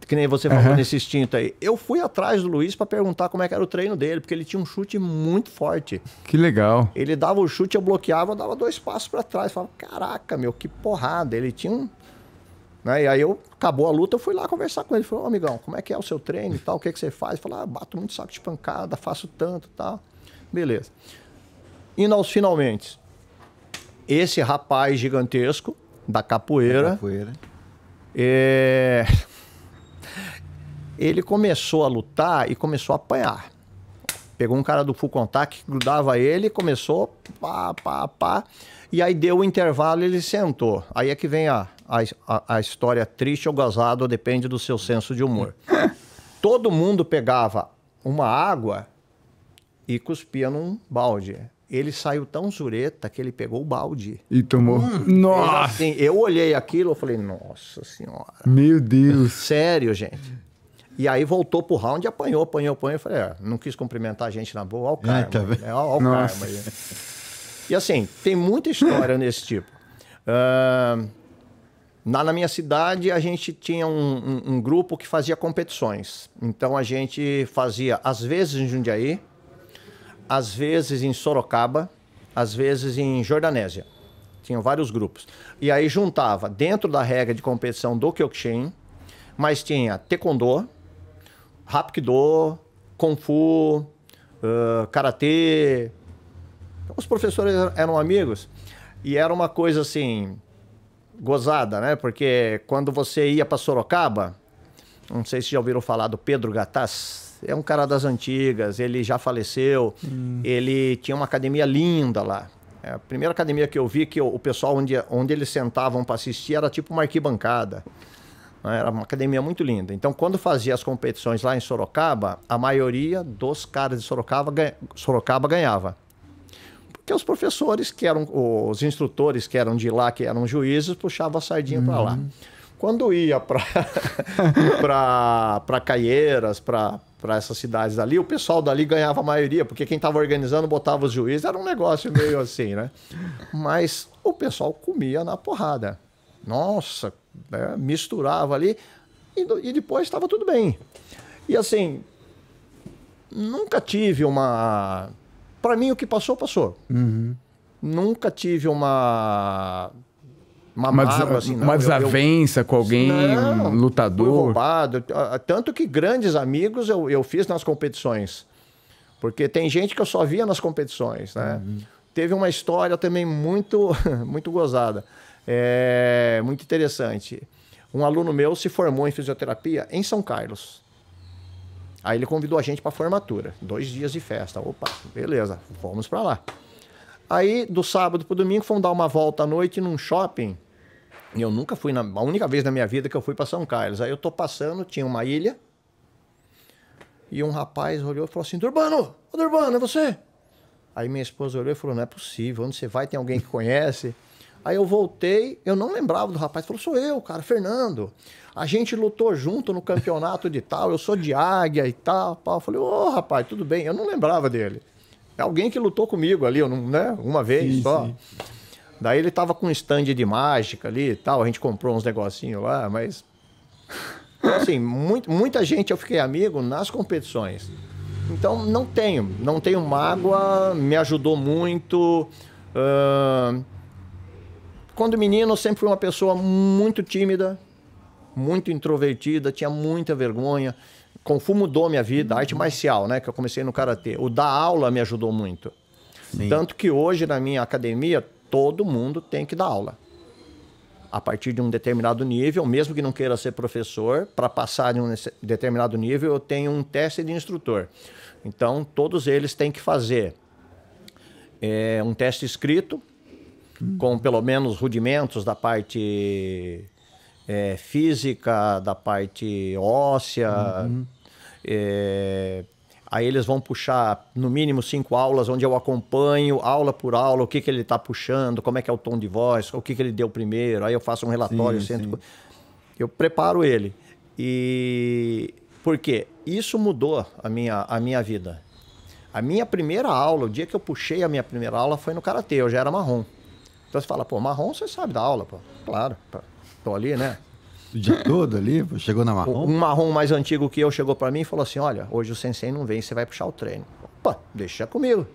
que nem você falou uhum. nesse instinto aí. Eu fui atrás do Luiz para perguntar como é que era o treino dele, porque ele tinha um chute muito forte. Que legal. Ele dava o chute, eu bloqueava, eu dava dois passos para trás, falava: "Caraca, meu, que porrada". Ele tinha um né? E aí eu acabou a luta, eu fui lá conversar com ele. Falei, ô oh, amigão, como é que é o seu treino e tal? O que, é que você faz? Ele falou, ah, bato muito saco de pancada, faço tanto tal. Beleza. Indo aos finalmente. Esse rapaz gigantesco da capoeira. Da capoeira. É... Ele começou a lutar e começou a apanhar. Pegou um cara do full contact, grudava ele, começou pá, pá, pá. E aí deu o intervalo intervalo ele sentou. Aí é que vem a, a, a, história triste ou gozada, depende do seu senso de humor. Todo mundo pegava uma água e cuspia num balde. Ele saiu tão zureta que ele pegou o balde. E tomou. Hum. nossa! Assim, eu olhei aquilo e falei, nossa senhora. Meu Deus. Sério, gente. E aí voltou pro round e apanhou, apanhou, apanhou. Eu falei, ah, não quis cumprimentar a gente na boa, olha o ah, tá karma. né? Olha o karma. E assim, tem muita história nesse tipo. Uh, na minha cidade, a gente tinha um, um, um, grupo que fazia competições. Então, a gente fazia, às vezes em Jundiaí, às vezes em Sorocaba, às vezes em Jordanésia. Tinham vários grupos. E aí juntava, dentro da regra de competição do Kyokushin, mas tinha Taekwondo, Hapkido, Kung Fu, uh, Karatê. Então, os professores eram amigos. E era uma coisa assim gozada, né? Porque quando você ia para Sorocaba, não sei se já ouviram falar do Pedro Gataz, é um cara das antigas, ele já faleceu, hum. ele tinha uma academia linda lá. É a primeira academia que eu vi que o pessoal onde, onde eles sentavam para assistir era tipo uma arquibancada. Né? Era uma academia muito linda. Então, quando fazia as competições lá em Sorocaba, a maioria dos caras de Sorocaba, Sorocaba ganhava que os professores, que eram os instrutores que eram de lá, que eram juízes, puxavam a sardinha uhum. para lá. Quando ia para Caieiras, para para essas cidades ali o pessoal dali ganhava a maioria, porque quem estava organizando botava os juízes, era um negócio meio assim, né? Mas o pessoal comia na porrada. Nossa, né? misturava ali e, e depois estava tudo bem. E assim, nunca tive uma para mim, o que passou, passou. Uhum. Nunca tive uma. Uma, uma, desa assim, não, eu, desavença eu, com alguém, não, um lutador. Roubado. Ah, tanto que grandes amigos eu, eu fiz nas competições. Porque tem gente que eu só via nas competições, né? Uhum. Teve uma história também muito, muito gozada. É, muito interessante. Um aluno meu se formou em fisioterapia em São Carlos. Aí ele convidou a gente para formatura, dois dias de festa. Opa, beleza, vamos para lá. Aí do sábado pro domingo fomos dar uma volta à noite num shopping. E eu nunca fui na a única vez na minha vida que eu fui para São Carlos. Aí eu tô passando, tinha uma ilha. E um rapaz olhou e falou assim: "Durbano, Durbano, é você?" Aí minha esposa olhou e falou: "Não é possível, onde você vai tem alguém que conhece?" Aí eu voltei, eu não lembrava do rapaz, falou: sou eu, cara, Fernando. A gente lutou junto no campeonato de tal, eu sou de águia e tal. Eu falei, ô oh, rapaz, tudo bem. Eu não lembrava dele. É alguém que lutou comigo ali, eu não, né? Uma vez sim, só. Sim. Daí ele tava com um stand de mágica ali e tal, a gente comprou uns negocinhos lá, mas. Então, assim, muito, muita gente eu fiquei amigo nas competições. Então não tenho, não tenho mágoa, me ajudou muito. Uh quando menino, sempre fui uma pessoa muito tímida, muito introvertida, tinha muita vergonha. Kung Fu mudou minha vida, a arte marcial, né? Que eu comecei no karatê. O da aula me ajudou muito. Sim. Tanto que hoje na minha academia todo mundo tem que dar aula. A partir de um determinado nível, mesmo que não queira ser professor, para passar de um determinado nível, eu tenho um teste de instrutor. Então, todos eles têm que fazer é, um teste escrito, com pelo menos rudimentos da parte é, física, da parte óssea. Uhum. É, aí eles vão puxar no mínimo cinco aulas, onde eu acompanho aula por aula o que, que ele está puxando, como é que é o tom de voz, o que, que ele deu primeiro. Aí eu faço um relatório. Sim, sim. Eu preparo ele. E por quê? Isso mudou a minha, a minha vida. A minha primeira aula, o dia que eu puxei a minha primeira aula foi no Karatê, eu já era marrom. Então você fala, pô, marrom você sabe da aula, pô. Claro, tô ali, né? O dia todo ali, chegou na marrom. Um marrom mais antigo que eu chegou para mim e falou assim: olha, hoje o sensei não vem, você vai puxar o treino. Opa, deixa comigo.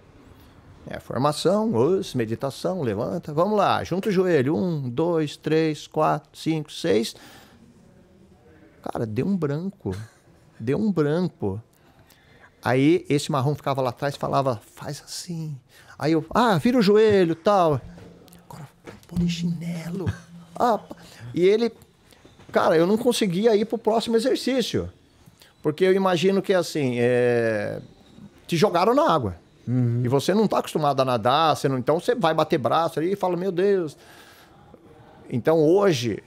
É formação, os, meditação, levanta, vamos lá, junta o joelho. Um, dois, três, quatro, cinco, seis. Cara, deu um branco. Deu um branco. Aí esse marrom ficava lá atrás falava, faz assim. Aí eu, ah, vira o joelho tal. Polichinelo. Ah, e ele, cara, eu não conseguia ir pro próximo exercício. Porque eu imagino que assim, é... te jogaram na água. Uhum. E você não tá acostumado a nadar, você não... então você vai bater braço ali e fala, meu Deus. Então hoje,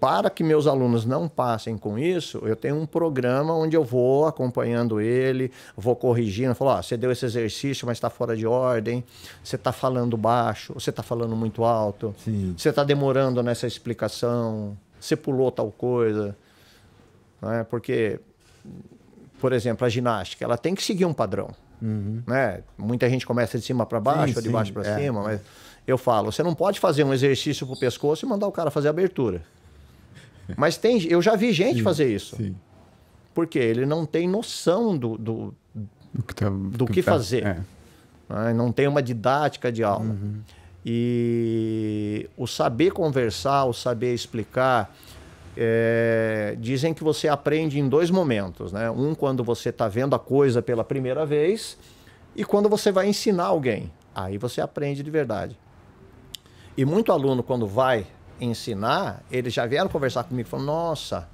para que meus alunos não passem com isso, eu tenho um programa onde eu vou acompanhando ele, vou corrigindo, falo, ah, você deu esse exercício, mas está fora de ordem, você está falando baixo, você está falando muito alto, Sim. você está demorando nessa explicação, você pulou tal coisa. Né? Porque, por exemplo, a ginástica, ela tem que seguir um padrão. Uhum. Né? Muita gente começa de cima para baixo, sim, ou de baixo para é. cima, mas eu falo, você não pode fazer um exercício para o pescoço e mandar o cara fazer abertura. Mas tem, eu já vi gente sim, fazer isso. Sim. Porque ele não tem noção do, do, do que, tá, do que, que tá, fazer. É. Ah, não tem uma didática de aula. Uhum. E o saber conversar, o saber explicar. É, dizem que você aprende em dois momentos, né? Um quando você está vendo a coisa pela primeira vez e quando você vai ensinar alguém. Aí você aprende de verdade. E muito aluno quando vai ensinar, eles já vieram conversar comigo falaram: nossa,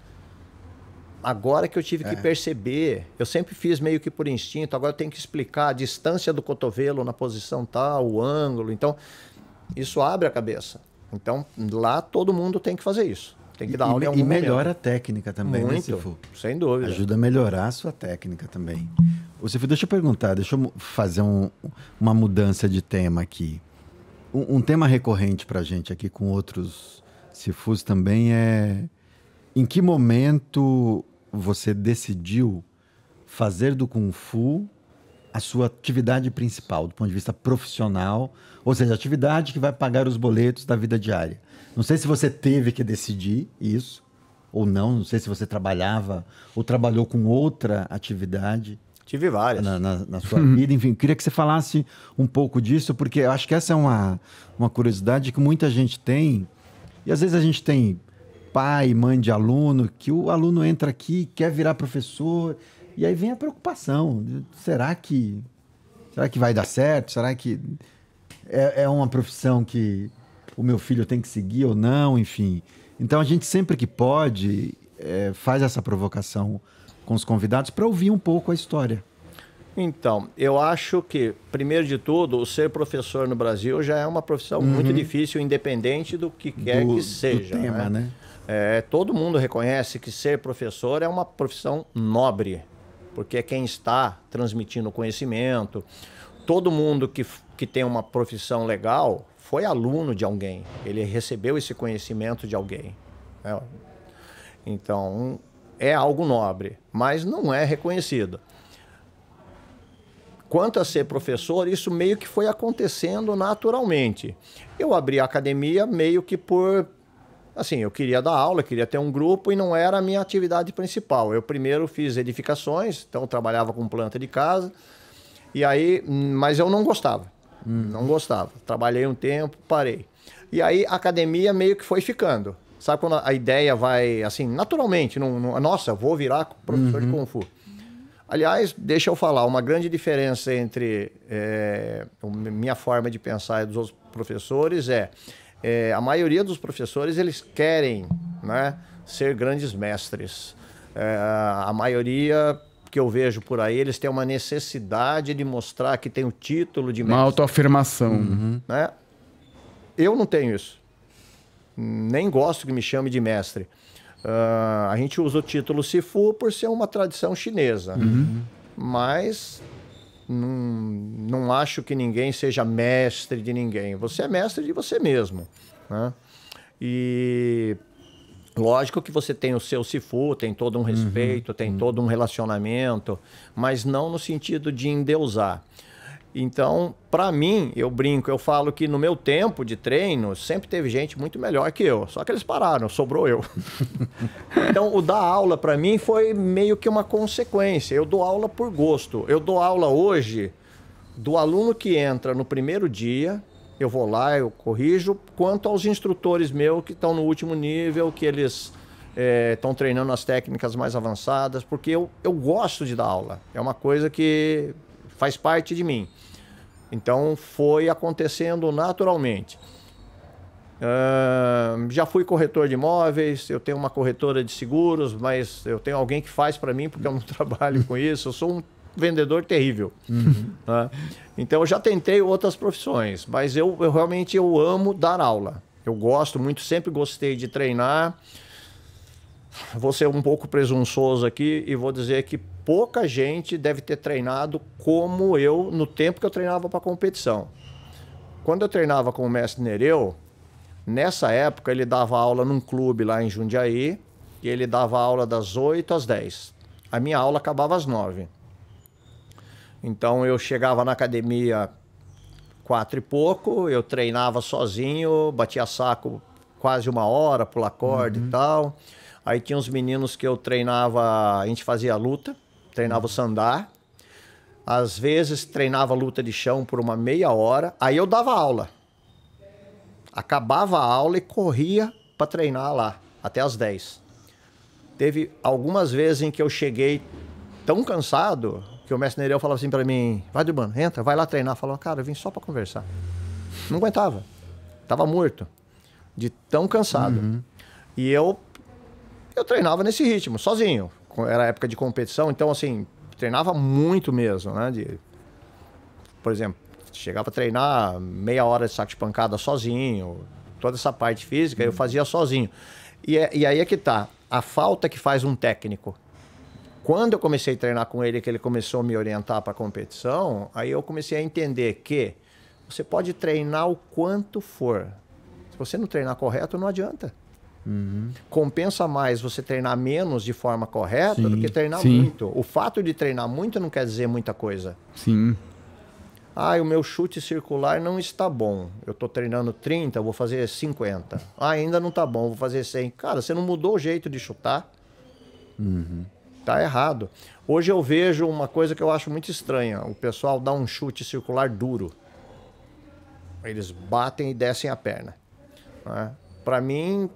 agora que eu tive é. que perceber, eu sempre fiz meio que por instinto, agora eu tenho que explicar a distância do cotovelo na posição tal, o ângulo. Então, isso abre a cabeça. Então, lá todo mundo tem que fazer isso. Tem que dar e, aula em algum E melhora momento. a técnica também, né, Muito, né, Cifu? Sem dúvida. Ajuda a melhorar a sua técnica também. Ô, Cifu, deixa eu perguntar, deixa eu fazer um, uma mudança de tema aqui. Um, um tema recorrente para a gente aqui com outros Sifus também é em que momento você decidiu fazer do Kung Fu a sua atividade principal, do ponto de vista profissional, ou seja, a atividade que vai pagar os boletos da vida diária. Não sei se você teve que decidir isso ou não, não sei se você trabalhava ou trabalhou com outra atividade Tive várias. Na, na, na sua vida, enfim. Queria que você falasse um pouco disso, porque eu acho que essa é uma, uma curiosidade que muita gente tem. E às vezes a gente tem pai, mãe de aluno, que o aluno entra aqui, quer virar professor, e aí vem a preocupação. Será que. Será que vai dar certo? Será que é, é uma profissão que o meu filho tem que seguir ou não? Enfim. Então a gente sempre que pode é, faz essa provocação com os convidados para ouvir um pouco a história. Então, eu acho que, primeiro de tudo, o ser professor no Brasil já é uma profissão uhum. muito difícil, independente do que quer do, que seja. Do tema, né? né? É, todo mundo reconhece que ser professor é uma profissão nobre, porque é quem está transmitindo conhecimento. Todo mundo que, que tem uma profissão legal foi aluno de alguém, ele recebeu esse conhecimento de alguém. Né? Então, é algo nobre, mas não é reconhecido. Quanto a ser professor, isso meio que foi acontecendo naturalmente. Eu abri a academia meio que por assim, eu queria dar aula, queria ter um grupo e não era a minha atividade principal. Eu primeiro fiz edificações, então trabalhava com planta de casa. E aí, mas eu não gostava. Hum. Não gostava. Trabalhei um tempo, parei. E aí a academia meio que foi ficando. Sabe quando a ideia vai assim, naturalmente? Não, não nossa, vou virar professor uhum. de Kung Fu. Aliás, deixa eu falar, uma grande diferença entre é, minha forma de pensar e dos outros professores é, é a maioria dos professores eles querem né, ser grandes mestres. É, a maioria que eu vejo por aí, eles têm uma necessidade de mostrar que tem o título de mestre. Uma autoafirmação. Uhum. Né? Eu não tenho isso nem gosto que me chame de mestre. Uh, a gente usa o título Sifu por ser uma tradição chinesa, uhum. mas não, não acho que ninguém seja mestre de ninguém. Você é mestre de você mesmo. Né? E lógico que você tem o seu Sifu, tem todo um uhum. respeito, uhum. tem todo um relacionamento, mas não no sentido de endeusar. Então, para mim, eu brinco, eu falo que no meu tempo de treino sempre teve gente muito melhor que eu. Só que eles pararam, sobrou eu. então, o dar aula para mim foi meio que uma consequência. Eu dou aula por gosto. Eu dou aula hoje do aluno que entra no primeiro dia, eu vou lá, eu corrijo, quanto aos instrutores meus que estão no último nível, que eles estão eh, é, treinando as técnicas mais avançadas, porque eu, eu gosto de dar aula. É uma coisa que faz parte de mim. Então foi acontecendo naturalmente. Uh, já fui corretor de imóveis, eu tenho uma corretora de seguros, mas eu tenho alguém que faz para mim porque eu não trabalho com isso. Eu sou um vendedor terrível. Uhum. Né? Então eu já tentei outras profissões, mas eu, eu realmente eu amo dar aula. Eu gosto muito, sempre gostei de treinar vou ser um pouco presunçoso aqui e vou dizer que pouca gente deve ter treinado como eu no tempo que eu treinava para competição. Quando eu treinava com o mestre Nereu, nessa época ele dava aula num clube lá em Jundiaí e ele dava aula das 8 às 10. A minha aula acabava às 9. Então eu chegava na academia quatro e pouco, eu treinava sozinho, batia saco quase uma hora, pula corda uhum. e tal. Aí tinha uns meninos que eu treinava, a gente fazia luta, treinava o sandar. Às vezes treinava luta de chão por uma meia hora, aí eu dava aula. Acabava a aula e corria para treinar lá, até as 10. Teve algumas vezes em que eu cheguei tão cansado que o mestre Nereu falava assim para mim: vai, Durbano, entra, vai lá treinar. Falou, cara, eu vim só para conversar. Não aguentava. Tava morto. De tão cansado. Uhum. E eu eu treinava nesse ritmo, sozinho. Era época de competição, então assim, treinava muito mesmo, né? De, por exemplo, chegava a treinar meia hora de saco de pancada sozinho, toda essa parte física eu uhum. fazia sozinho. E, é, e aí é que tá, a falta que faz um técnico. Quando eu comecei a treinar com ele, que ele começou a me orientar para competição, aí eu comecei a entender que você pode treinar o quanto for. Se você não treinar correto, não adianta. Uhum. Compensa mais você treinar menos de forma correta Sim. do que treinar Sim. muito. O fato de treinar muito não quer dizer muita coisa. Sim. Ah, o meu chute circular não está bom. Eu estou treinando 30, vou fazer 50. Ah, ainda não está bom, vou fazer 100. Cara, você não mudou o jeito de chutar. Uhum. Tá errado. Hoje eu vejo uma coisa que eu acho muito estranha. O pessoal dá um chute circular duro. Eles batem e descem a perna. Né? para mim,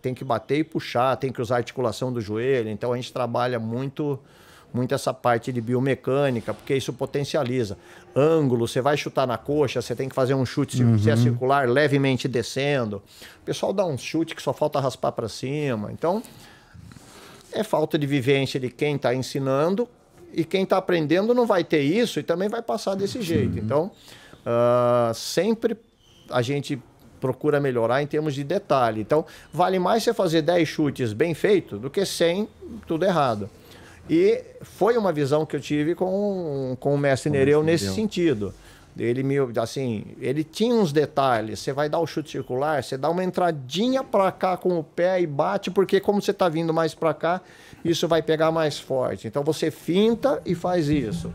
tem que bater e puxar, tem que usar a articulação do joelho. Então a gente trabalha muito muito essa parte de biomecânica, porque isso potencializa. Ângulo, você vai chutar na coxa, você tem que fazer um chute é uhum. circular levemente descendo. O pessoal dá um chute que só falta raspar para cima. Então, é falta de vivência de quem está ensinando e quem está aprendendo não vai ter isso e também vai passar desse jeito. Então, uh, sempre a gente procura melhorar em termos de detalhe. Então, vale mais você fazer 10 chutes bem feitos do que 100 tudo errado. E foi uma visão que eu tive com, com o mestre com Nereu nesse sentido. Ele me, assim, ele tinha uns detalhes. Você vai dar o chute circular, você dá uma entradinha para cá com o pé e bate, porque como você está vindo mais para cá, isso vai pegar mais forte. Então você finta e faz isso.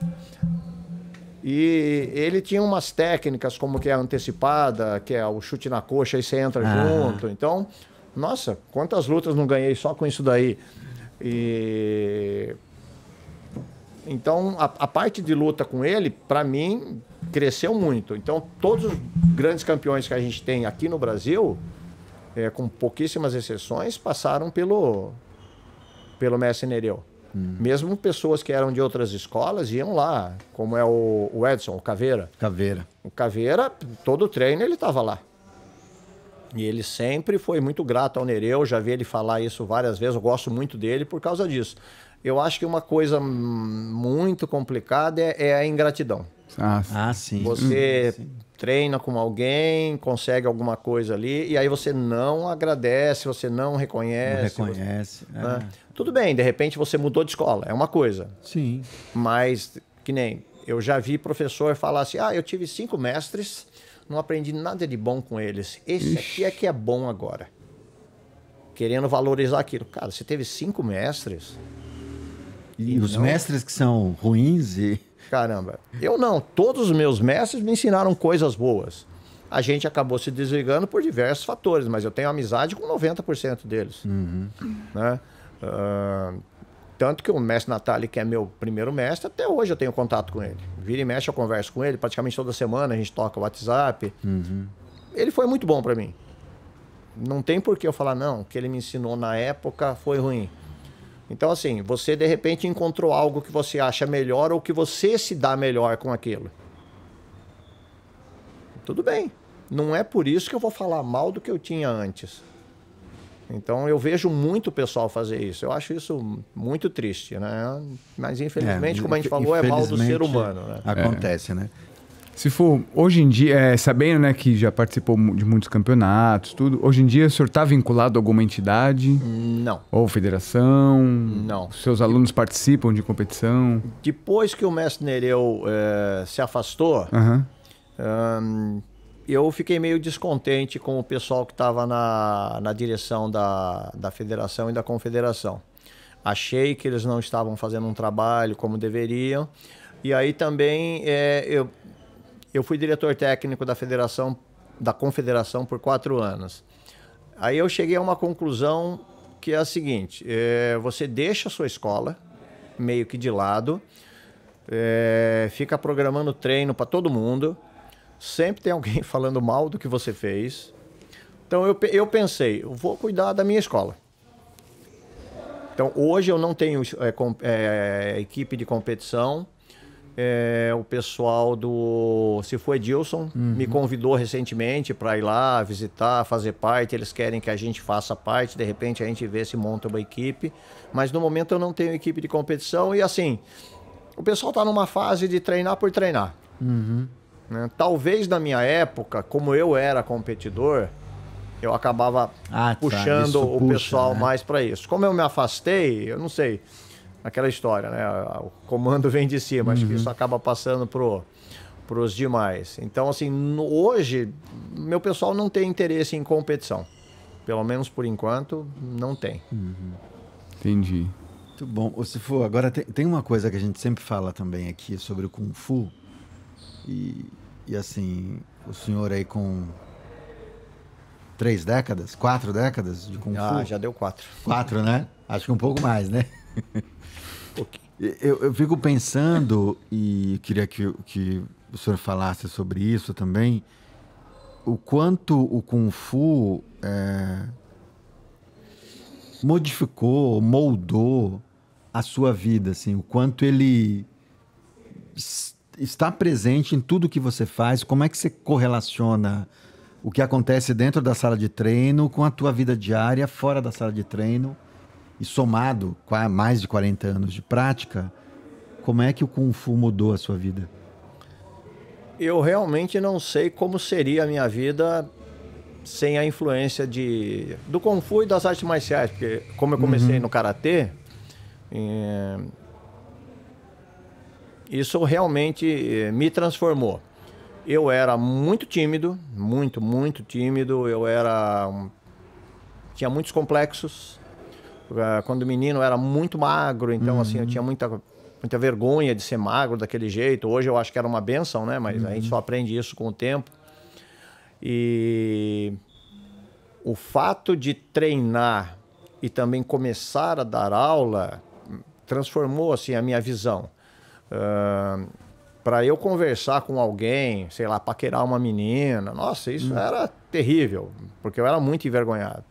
E ele tinha umas técnicas como que é a antecipada, que é o chute na coxa e você entra ah. junto. Então, nossa, quantas lutas não ganhei só com isso daí. E então, a, a, parte de luta com ele, para mim, cresceu muito. Então, todos os grandes campeões que a gente tem aqui no Brasil, é, com pouquíssimas exceções, passaram pelo, pelo Messi Nereu. Hum. Mesmo pessoas que eram de outras escolas iam lá, como é o, o Edson, o Caveira. Caveira. O Caveira, todo treino ele estava lá. E ele sempre foi muito grato ao Nereu, já vi ele falar isso várias vezes, eu gosto muito dele por causa disso. Eu acho que uma coisa muito complicada é, é a ingratidão. Ah, ah sim. Você sim. treina com alguém, consegue alguma coisa ali, e aí você não agradece, você não reconhece. Não reconhece. Você, né? é. né? Tudo bem, de repente você mudou de escola, é uma coisa. Sim. Mas, que nem, eu já vi professor falar assim: ah, eu tive cinco mestres, não aprendi nada de bom com eles. Esse Ixi. aqui é que é bom agora. Querendo valorizar aquilo. Cara, você teve cinco mestres. E, e os não... mestres que são ruins e. Caramba. Eu não. Todos os meus mestres me ensinaram coisas boas. A gente acabou se desligando por diversos fatores, mas eu tenho amizade com 90% deles. Uhum. Né? Uh, tanto que o mestre Natali, que é meu primeiro mestre, até hoje eu tenho contato com ele. Vira e mexe, eu converso com ele praticamente toda semana, a gente toca o WhatsApp. Uhum. Ele foi muito bom para mim. Não tem por que eu falar, não, que ele me ensinou na época foi ruim. Então, assim, você de repente encontrou algo que você acha melhor ou que você se dá melhor com aquilo. Tudo bem. Não é por isso que eu vou falar mal do que eu tinha antes. Então eu vejo muito pessoal fazer isso. Eu acho isso muito triste, né? Mas infelizmente, é, como a gente falou, é mal do ser humano. Né? Acontece, né? Se for, hoje em dia, é, sabendo né, que já participou de muitos campeonatos, tudo, hoje em dia o senhor está vinculado a alguma entidade? Não. Ou federação? Não. Seus alunos participam de competição? Depois que o mestre Nereu é, se afastou, eu fiquei meio descontente com o pessoal que estava na, na direção da, da federação e da confederação. Achei que eles não estavam fazendo um trabalho como deveriam. E aí também é, eu eu fui diretor técnico da federação, da confederação por quatro anos. Aí eu cheguei a uma conclusão que é a seguinte: é, você deixa a sua escola meio que de lado, é, fica programando treino para todo mundo, sempre tem alguém falando mal do que você fez. Então eu, eu pensei, eu vou cuidar da minha escola. Então hoje eu não tenho é, com, é, equipe de competição é, o pessoal do Se Foi Dilson uhum. me convidou recentemente para ir lá visitar, fazer parte. Eles querem que a gente faça parte. De repente a gente vê se monta uma equipe. Mas no momento eu não tenho equipe de competição. E assim, o pessoal está numa fase de treinar por treinar. Uhum. Né? Talvez na minha época, como eu era competidor, eu acabava ah, tá. puxando isso o puxa, pessoal né? mais para isso. Como eu me afastei, eu não sei aquela história, né? O comando vem de cima, uhum. acho que uhum. isso acaba passando pro para os demais. Então, assim, no, hoje, meu pessoal não tem interesse em competição. Pelo menos por enquanto, não tem. Uhum. Entendi. Muito bom. Ô, agora tem, tem, uma coisa que a gente sempre fala também aqui sobre o Kung Fu. E, e assim, o senhor aí com três décadas, quatro décadas de Kung ah, Fu? Ah, já deu quatro. Quatro, né? Acho que um pouco mais, né? pouquinho. Eu, eu fico pensando, e queria que, que o senhor falasse sobre isso também, o quanto o Kung Fu é, modificou, moldou a sua vida, assim, o quanto ele está presente em tudo que você faz, como é que você correlaciona o que acontece dentro da sala de treino com a tua vida diária fora da sala de treino e somado com mais de 40 anos de prática, como é que o Kung Fu mudou a sua vida? Eu realmente não sei como seria a minha vida sem a influência de, do Kung Fu e das artes marciais, porque como eu comecei uhum. no Karatê, é, isso realmente eh, me transformou. Eu era muito tímido, muito, muito tímido, eu era... tinha muitos complexos, ah, quando menino era muito magro, então uhum. assim, eu uhum. tinha muita, muita vergonha de ser magro daquele jeito. Hoje eu acho que era uma benção, né? Mas uhum. a gente uhum. só aprende isso com o tempo. E o fato de treinar e também começar a dar aula transformou assim a minha visão. Uh, para eu conversar com alguém, sei lá, paquerar uma menina, nossa, isso uhum. era terrível, porque eu era muito envergonhado.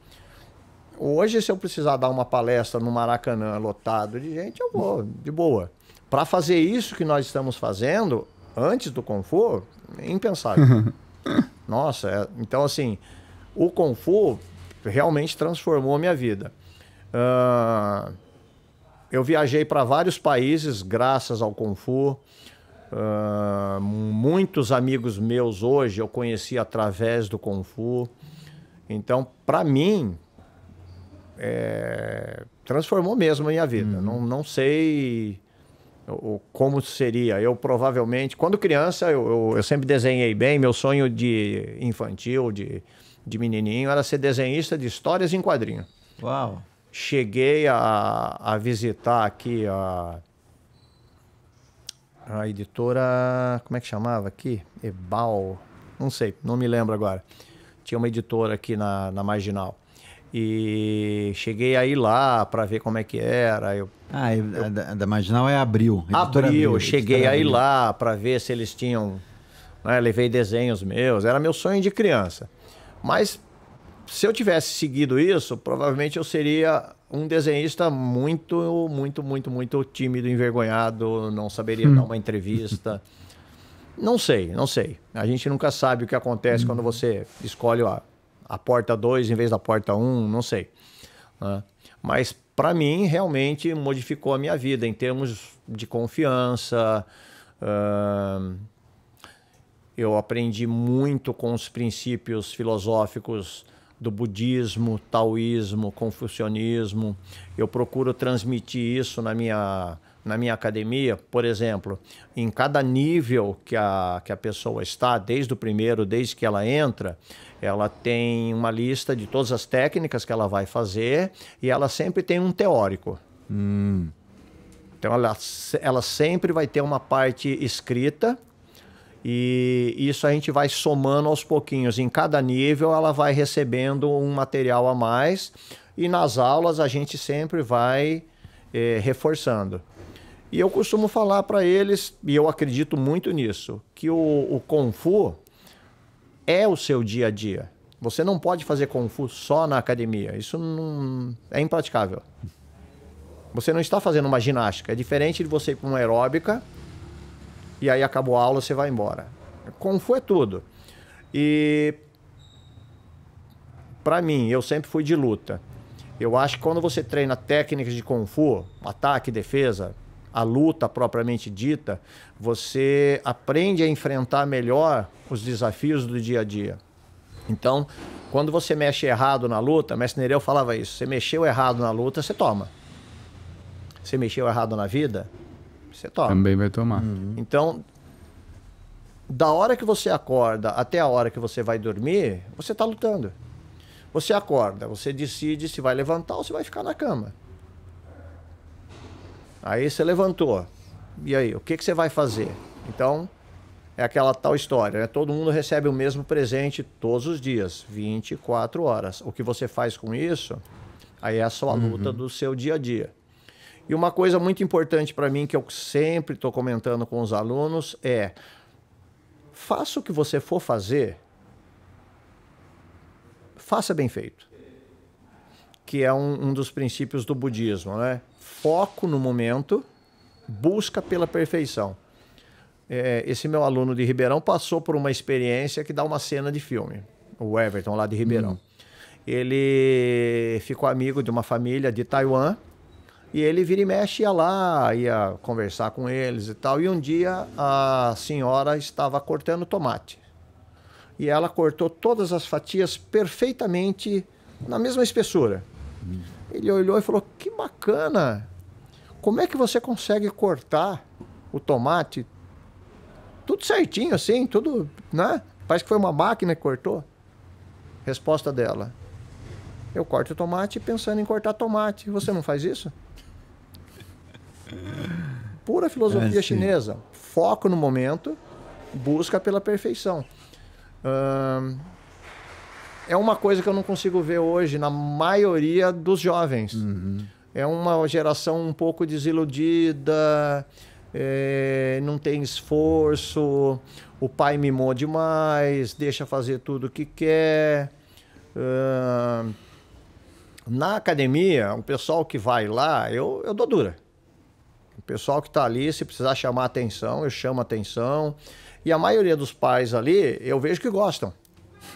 Hoje, se eu precisar dar uma palestra no Maracanã lotado de gente, eu vou, de boa. Para fazer isso que nós estamos fazendo, antes do Confu, impensável. Nossa, é, então assim, o Confu realmente transformou a minha vida. Uh, eu viajei para vários países graças ao Confu. Uh, muitos amigos meus hoje eu conheci através do Confu. Então, para mim, é, transformou mesmo a minha vida. Uhum. Não, não sei o, como seria. Eu provavelmente, quando criança, eu, eu, eu, sempre desenhei bem. Meu sonho de infantil, de, de menininho, era ser desenhista de histórias em quadrinho. Uau! Cheguei a, a visitar aqui a, a editora. Como é que chamava aqui? Ebal. Não sei, não me lembro agora. Tinha uma editora aqui na, na Marginal. E cheguei aí lá para ver como é que era. Eu, ah, eu, eu, da, da Marginal é abril. É abril, abril é cheguei aí abril. lá para ver se eles tinham. Né, levei desenhos meus, era meu sonho de criança. Mas se eu tivesse seguido isso, provavelmente eu seria um desenhista muito, muito, muito, muito tímido, envergonhado, não saberia hum. dar uma entrevista. não sei, não sei. A gente nunca sabe o que acontece hum. quando você escolhe a a porta 2 em vez da porta 1, um, não sei. Né? Mas para mim realmente modificou a minha vida em termos de confiança. Uh, eu aprendi muito com os princípios filosóficos do budismo, taoísmo, confucionismo. Eu procuro transmitir isso na minha, na minha academia, por exemplo, em cada nível que a, que a pessoa está, desde o primeiro, desde que ela entra, ela tem uma lista de todas as técnicas que ela vai fazer e ela sempre tem um teórico. Hum. Então ela, ela sempre vai ter uma parte escrita e isso a gente vai somando aos pouquinhos. Em cada nível ela vai recebendo um material a mais e nas aulas a gente sempre vai eh, reforçando. E eu costumo falar para eles, e eu acredito muito nisso, que o, o Kung Fu é o seu dia a dia. Você não pode fazer Kung Fu só na academia. Isso não é impraticável. Você não está fazendo uma ginástica. É diferente de você ir para uma aeróbica e aí acabou a aula você vai embora. Kung Fu é tudo. E para mim, eu sempre fui de luta. Eu acho que quando você treina técnicas de Kung Fu, ataque, defesa, a luta propriamente dita, você aprende a enfrentar melhor os desafios do dia a dia. Então, quando você mexe errado na luta, Mestre Nereu falava isso, você mexeu errado na luta, você toma. Você mexeu errado na vida, você toma. Também vai tomar. Uhum. Então, da hora que você acorda até a hora que você vai dormir, você está lutando. Você acorda, você decide se vai levantar ou se vai ficar na cama. Aí você levantou. E aí, o que, que você vai fazer? Então, é aquela tal história, né? Todo mundo recebe o mesmo presente todos os dias, 24 horas. O que você faz com isso, aí é a sua uhum. luta do seu dia a dia. E uma coisa muito importante para mim, que eu sempre estou comentando com os alunos, é: faça o que você for fazer, faça bem feito. Que é um, um dos princípios do budismo, né? foco no momento, busca pela perfeição. É, esse meu aluno de Ribeirão passou por uma experiência que dá uma cena de filme. O Everton, lá de Ribeirão. Hum. Ele ficou amigo de uma família de Taiwan. E ele vira e mexe, ia lá, ia conversar com eles e tal. E um dia a senhora estava cortando tomate. E ela cortou todas as fatias perfeitamente na mesma espessura. Hum. Ele olhou e falou: Que bacana! Como é que você consegue cortar o tomate tudo certinho assim, tudo, né? Parece que foi uma máquina que cortou. Resposta dela: Eu corto o tomate pensando em cortar tomate. Você não faz isso? Pura filosofia é, chinesa. Foco no momento, busca pela perfeição. Hum, é uma coisa que eu não consigo ver hoje na maioria dos jovens. Uhum. É uma geração um pouco desiludida, é, não tem esforço, o pai mimou demais, deixa fazer tudo o que quer. Uh, na academia, o pessoal que vai lá, eu, eu dou dura. O pessoal que está ali, se precisar chamar atenção, eu chamo atenção. E a maioria dos pais ali, eu vejo que gostam.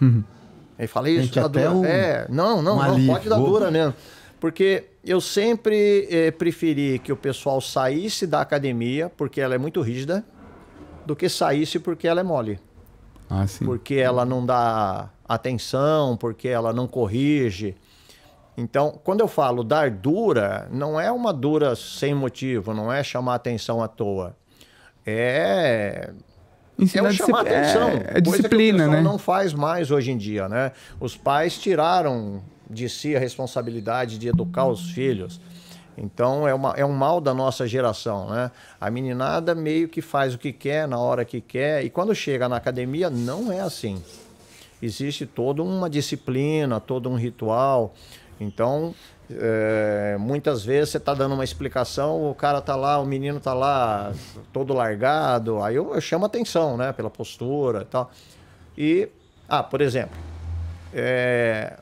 E falei isso, dá dura. Um, é, não, não, um não, pode dar dura mesmo. Porque eu sempre eh, preferi que o pessoal saísse da academia porque ela é muito rígida do que saísse porque ela é mole. Ah, sim. Porque ela não dá atenção, porque ela não corrige. Então, quando eu falo dar dura, não é uma dura sem motivo, não é chamar atenção à toa. É Ensinar é um chamar discipl... atenção. É, é disciplina, né? não faz mais hoje em dia, né? Os pais tiraram de si a responsabilidade de educar os filhos. Então é, uma, é um mal da nossa geração, né? A meninada meio que faz o que quer, na hora que quer, e quando chega na academia não é assim. Existe toda uma disciplina, todo um ritual. Então é, muitas vezes você está dando uma explicação, o cara está lá, o menino está lá todo largado, aí eu, eu chamo atenção, né? Pela postura e tal. E, ah, por exemplo, é,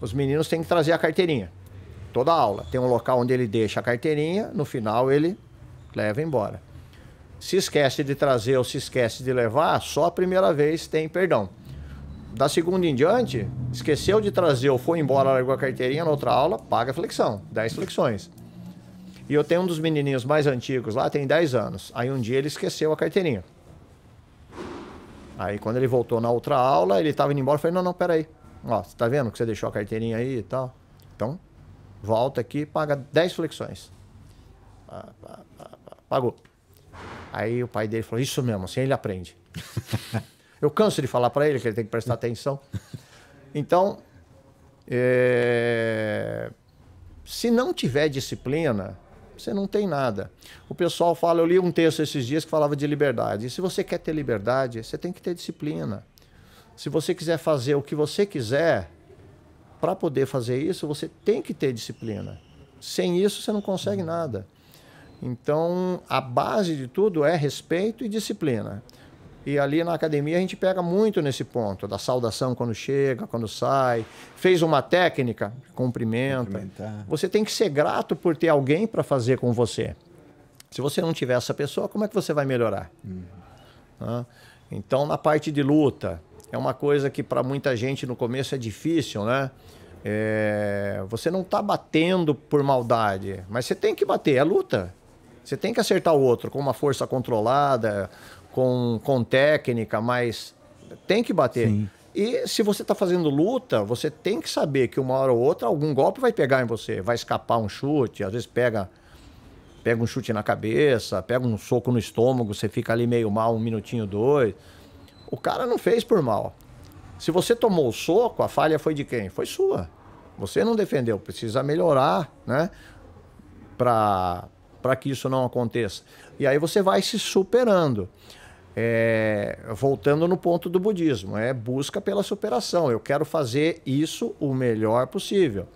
os meninos têm que trazer a carteirinha. Toda a aula. Tem um local onde ele deixa a carteirinha, no final ele leva embora. Se esquece de trazer ou se esquece de levar, só a primeira vez tem perdão. Da segunda em diante, esqueceu de trazer ou foi embora, largou a carteirinha na outra aula, paga flexão, 10 flexões. E eu tenho um dos menininhos mais antigos lá, tem 10 anos. Aí um dia ele esqueceu a carteirinha. Aí quando ele voltou na outra aula, ele estava indo embora, eu falei, não, não, peraí. Ó, você tá vendo que você deixou a carteirinha aí e tal? Então, volta aqui paga 10 flexões. Pagou. Aí o pai dele falou, isso mesmo, assim ele aprende. Eu canso de falar para ele que ele tem que prestar atenção. Então, é... se não tiver disciplina, você não tem nada. O pessoal fala, eu li um texto esses dias que falava de liberdade. E se você quer ter liberdade, você tem que ter disciplina. Se você quiser fazer o que você quiser, para poder fazer isso, você tem que ter disciplina. Sem isso, você não consegue nada. Então, a base de tudo é respeito e disciplina. E ali na academia a gente pega muito nesse ponto, da saudação quando chega, quando sai. Fez uma técnica, cumprimenta. É. Você tem que ser grato por ter alguém para fazer com você. Se você não tiver essa pessoa, como é que você vai melhorar? Uhum. Ah, então, na parte de luta, é uma coisa que para muita gente no começo é difícil, né? É... você não está batendo por maldade, mas você tem que bater, é luta. Você tem que acertar o outro com uma força controlada, com, com técnica, mas tem que bater. Sim. E se você está fazendo luta, você tem que saber que uma hora ou outra algum golpe vai pegar em você, vai escapar um chute, às vezes pega pega um chute na cabeça, pega um soco no estômago, você fica ali meio mal um minutinho dois. O cara não fez por mal. Se você tomou o soco, a falha foi de quem? Foi sua. Você não defendeu, precisa melhorar, né? Para para que isso não aconteça. E aí você vai se superando. É, voltando no ponto do budismo, é busca pela superação. Eu quero fazer isso o melhor possível.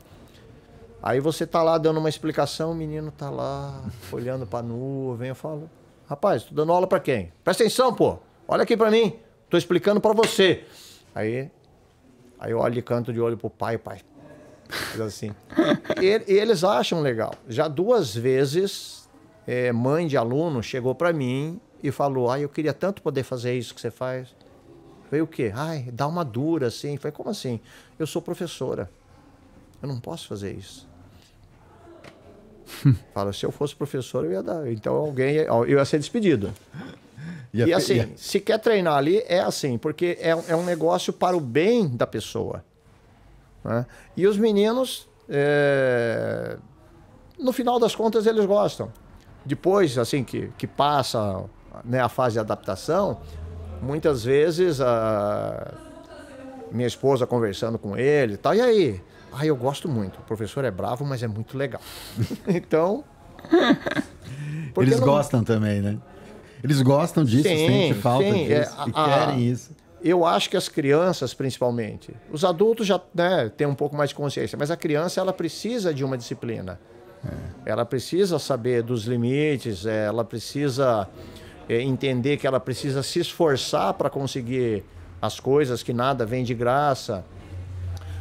Aí você tá lá dando uma explicação, o menino tá lá olhando para nuvem. Eu falo, rapaz, tô dando aula para quem? Presta atenção, pô. Olha aqui para mim. Tô explicando para você. Aí, aí eu olho de canto de olho pro pai, pai. Faz assim. E, e eles acham legal. Já duas vezes, é, mãe de aluno chegou para mim e falou: Ah, eu queria tanto poder fazer isso que você faz. Veio o quê? Ai, dá uma dura assim. Falei: Como assim? Eu sou professora. Eu não posso fazer isso. Fala, se eu fosse professor, eu ia dar. Então alguém ia, eu ia ser despedido. E, e assim, se quer treinar ali, é assim, porque é, é um negócio para o bem da pessoa. Né? E os meninos, é... no final das contas, eles gostam. Depois, assim, que, que passa né, a fase de adaptação, muitas vezes a ah, minha esposa conversando com ele e tal, e aí? Ah, eu gosto muito. O professor é bravo, mas é muito legal. então. Eles não... gostam também, né? Eles gostam disso, sim, sente falta sim, é, disso é, e a, querem isso. Eu acho que as crianças, principalmente, os adultos já né, têm um pouco mais de consciência, mas a criança ela precisa de uma disciplina. É. Ela precisa saber dos limites, é, ela precisa é, entender que ela precisa se esforçar para conseguir as coisas, que nada vem de graça.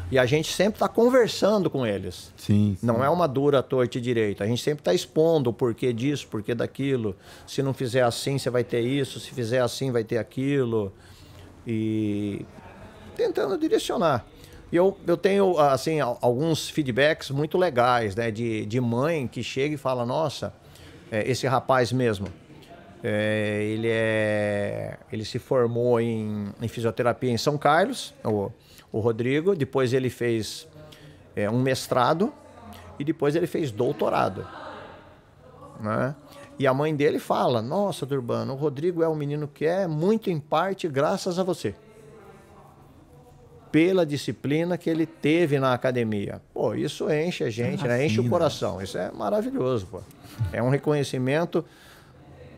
E a gente sempre está conversando com eles. Sim, sim, Não é uma dura torta e direita. A gente sempre está expondo o porquê disso, porquê daquilo. Se não fizer assim, você vai ter isso. Se fizer assim, vai ter aquilo. E tentando direcionar. E eu, eu tenho, assim, alguns feedbacks muito legais, né? De, de mãe que chega e fala, nossa, é esse rapaz mesmo. É, ele, é, ele se formou em, em fisioterapia em São Carlos, o, o Rodrigo. Depois ele fez é, um mestrado e depois ele fez doutorado. Né? E a mãe dele fala: Nossa, Turbano, o Rodrigo é um menino que é muito em parte graças a você. Pela disciplina que ele teve na academia. Pô, isso enche a gente, né? enche o coração. Isso é maravilhoso, pô. É um reconhecimento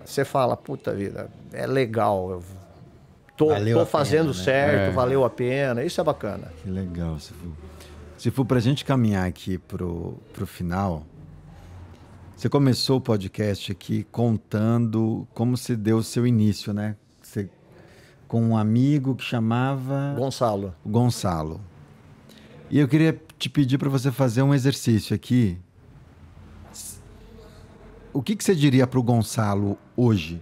você fala, puta vida, é legal, eu tô, tô fazendo pena, né? certo, né? valeu a pena, isso é bacana. Que legal, se for para pra gente caminhar aqui pro, pro final, você começou o podcast aqui contando como se deu o seu início, né? Você, com um amigo que chamava... Gonçalo. Gonçalo. E eu queria te pedir para você fazer um exercício aqui o que, que você diria para o Gonçalo hoje,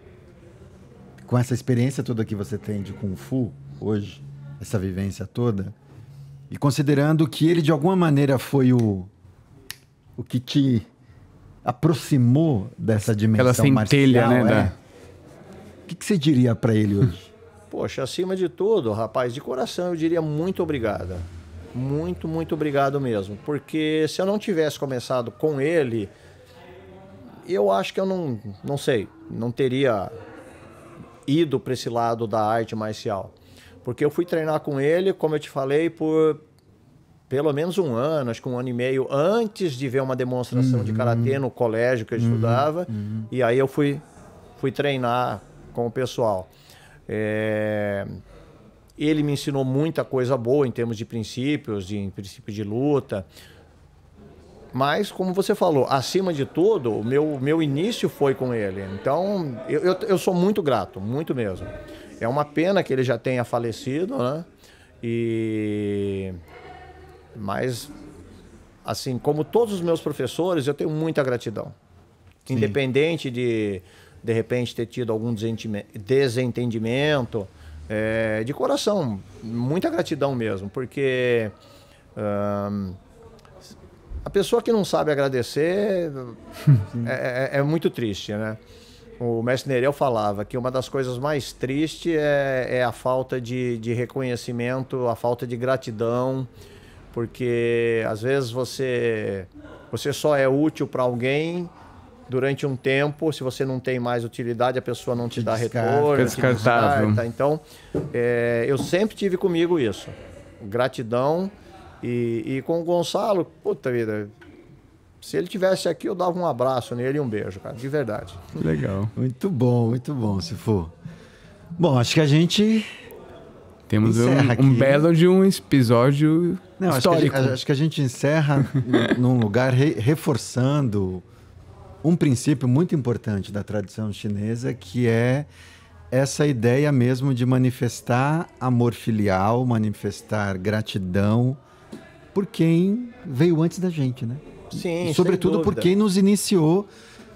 com essa experiência toda que você tem de Kung Fu hoje, essa vivência toda, e considerando que ele de alguma maneira foi o, o que te aproximou dessa dimensão Aquela centelha, marcial, né? É. Da... O que, que você diria para ele hoje? Poxa, acima de tudo, rapaz, de coração, eu diria muito obrigada. Muito, muito obrigado mesmo. Porque se eu não tivesse começado com ele, eu acho que eu não, não sei, não teria ido para esse lado da arte marcial. Porque eu fui treinar com ele, como eu te falei, por pelo menos um ano, acho que um ano e meio, antes de ver uma demonstração uhum. de karatê uhum. no colégio que eu uhum. estudava. Uhum. E aí eu fui, fui treinar com o pessoal. É... Ele me ensinou muita coisa boa em termos de princípios, em princípio de luta. Mas, como você falou, acima de tudo, o meu, meu início foi com ele. Então, eu, eu, eu, sou muito grato, muito mesmo. É uma pena que ele já tenha falecido, né? E. Mas, assim, como todos os meus professores, eu tenho muita gratidão. Sim. Independente de, de repente, ter tido algum desentendimento, é, de coração, muita gratidão mesmo, porque. A pessoa que não sabe agradecer é, é, é, muito triste, né? O mestre Nereu falava que uma das coisas mais tristes é, é a falta de, de reconhecimento, a falta de gratidão, porque às vezes você, você só é útil para alguém durante um tempo, se você não tem mais utilidade, a pessoa não te, dá retorno. Descartável. Então, é, eu sempre tive comigo isso. Gratidão e, e com o Gonçalo, puta vida, se ele tivesse aqui, eu dava um abraço nele e um beijo, cara, de verdade. Legal. muito bom, muito bom, se for. Bom, acho que a gente. Temos um, um, belo de um episódio Não, histórico. Acho que, a, acho que a gente encerra num lugar re, reforçando um princípio muito importante da tradição chinesa, que é essa ideia mesmo de manifestar amor filial, manifestar gratidão por quem veio antes da gente, né? Sim, e, sobretudo por quem nos iniciou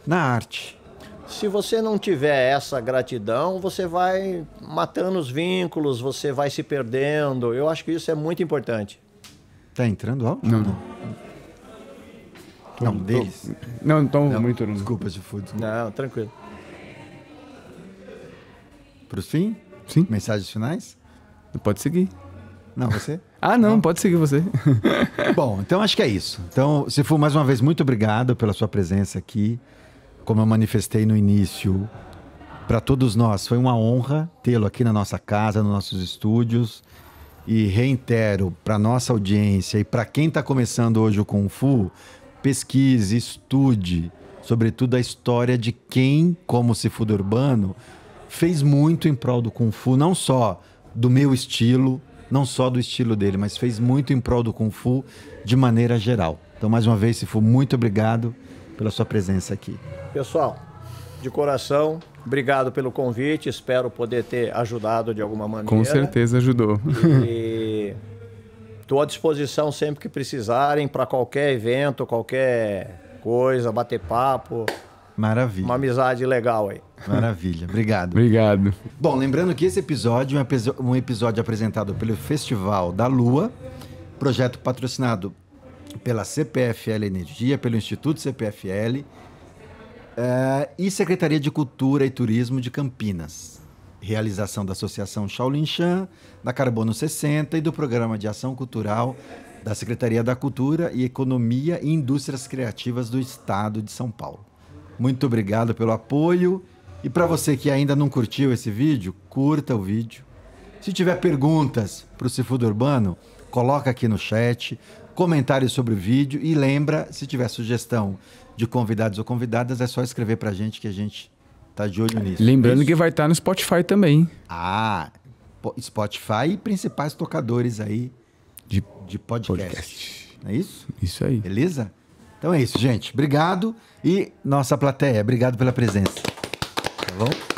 na arte. Se você não tiver essa gratidão, você vai matando os vínculos, você vai se perdendo. Eu acho que isso é muito importante. Tá entrando algo? Não, não. Não, deles. Não, então não, muito. Desculpa, se for, Não, tranquilo. Para o fim? Sim. Mensagens finais? Pode seguir. Não, você? Ah, não, pode seguir você. Bom, então acho que é isso. Então, se for mais uma vez, muito obrigado pela sua presença aqui. Como eu manifestei no início, para todos nós foi uma honra tê-lo aqui na nossa casa, nos nossos estúdios. E reitero para nossa audiência e para quem está começando hoje o Kung Fu, pesquise, estude, sobretudo a história de quem, como Cifudo Urbano, fez muito em prol do Kung Fu, não só do meu estilo, não só do estilo dele, mas fez muito em prol do Kung Fu de maneira geral. Então, mais uma vez, Sifu, muito obrigado pela sua presença aqui. Pessoal, de coração, obrigado pelo convite. Espero poder ter ajudado de alguma maneira. Com certeza ajudou. E estou à disposição sempre que precisarem para qualquer evento, qualquer coisa, bater papo. Maravilha. Uma amizade legal aí. Maravilha, obrigado. obrigado. Bom, lembrando que esse episódio é um episódio apresentado pelo Festival da Lua, projeto patrocinado pela CPFL Energia, pelo Instituto CPFL eh, e Secretaria de Cultura e Turismo de Campinas. Realização da Associação Shaolin Chan, da Carbono 60 e do Programa de Ação Cultural da Secretaria da Cultura e Economia e Indústrias Criativas do Estado de São Paulo. Muito obrigado pelo apoio. E para você que ainda não curtiu esse vídeo, curta o vídeo. Se tiver perguntas para o Cifudo Urbano, coloca aqui no chat, comentários sobre o vídeo e lembra, se tiver sugestão de convidados ou convidadas, é só escrever para a gente que a gente tá de olho nisso. Lembrando é que vai estar tá no Spotify também. Ah, Spotify e principais tocadores aí de, de podcast. podcast. É isso? Isso aí. Beleza? Então é isso, gente. Obrigado e nossa plateia, obrigado pela presença. Tá bom?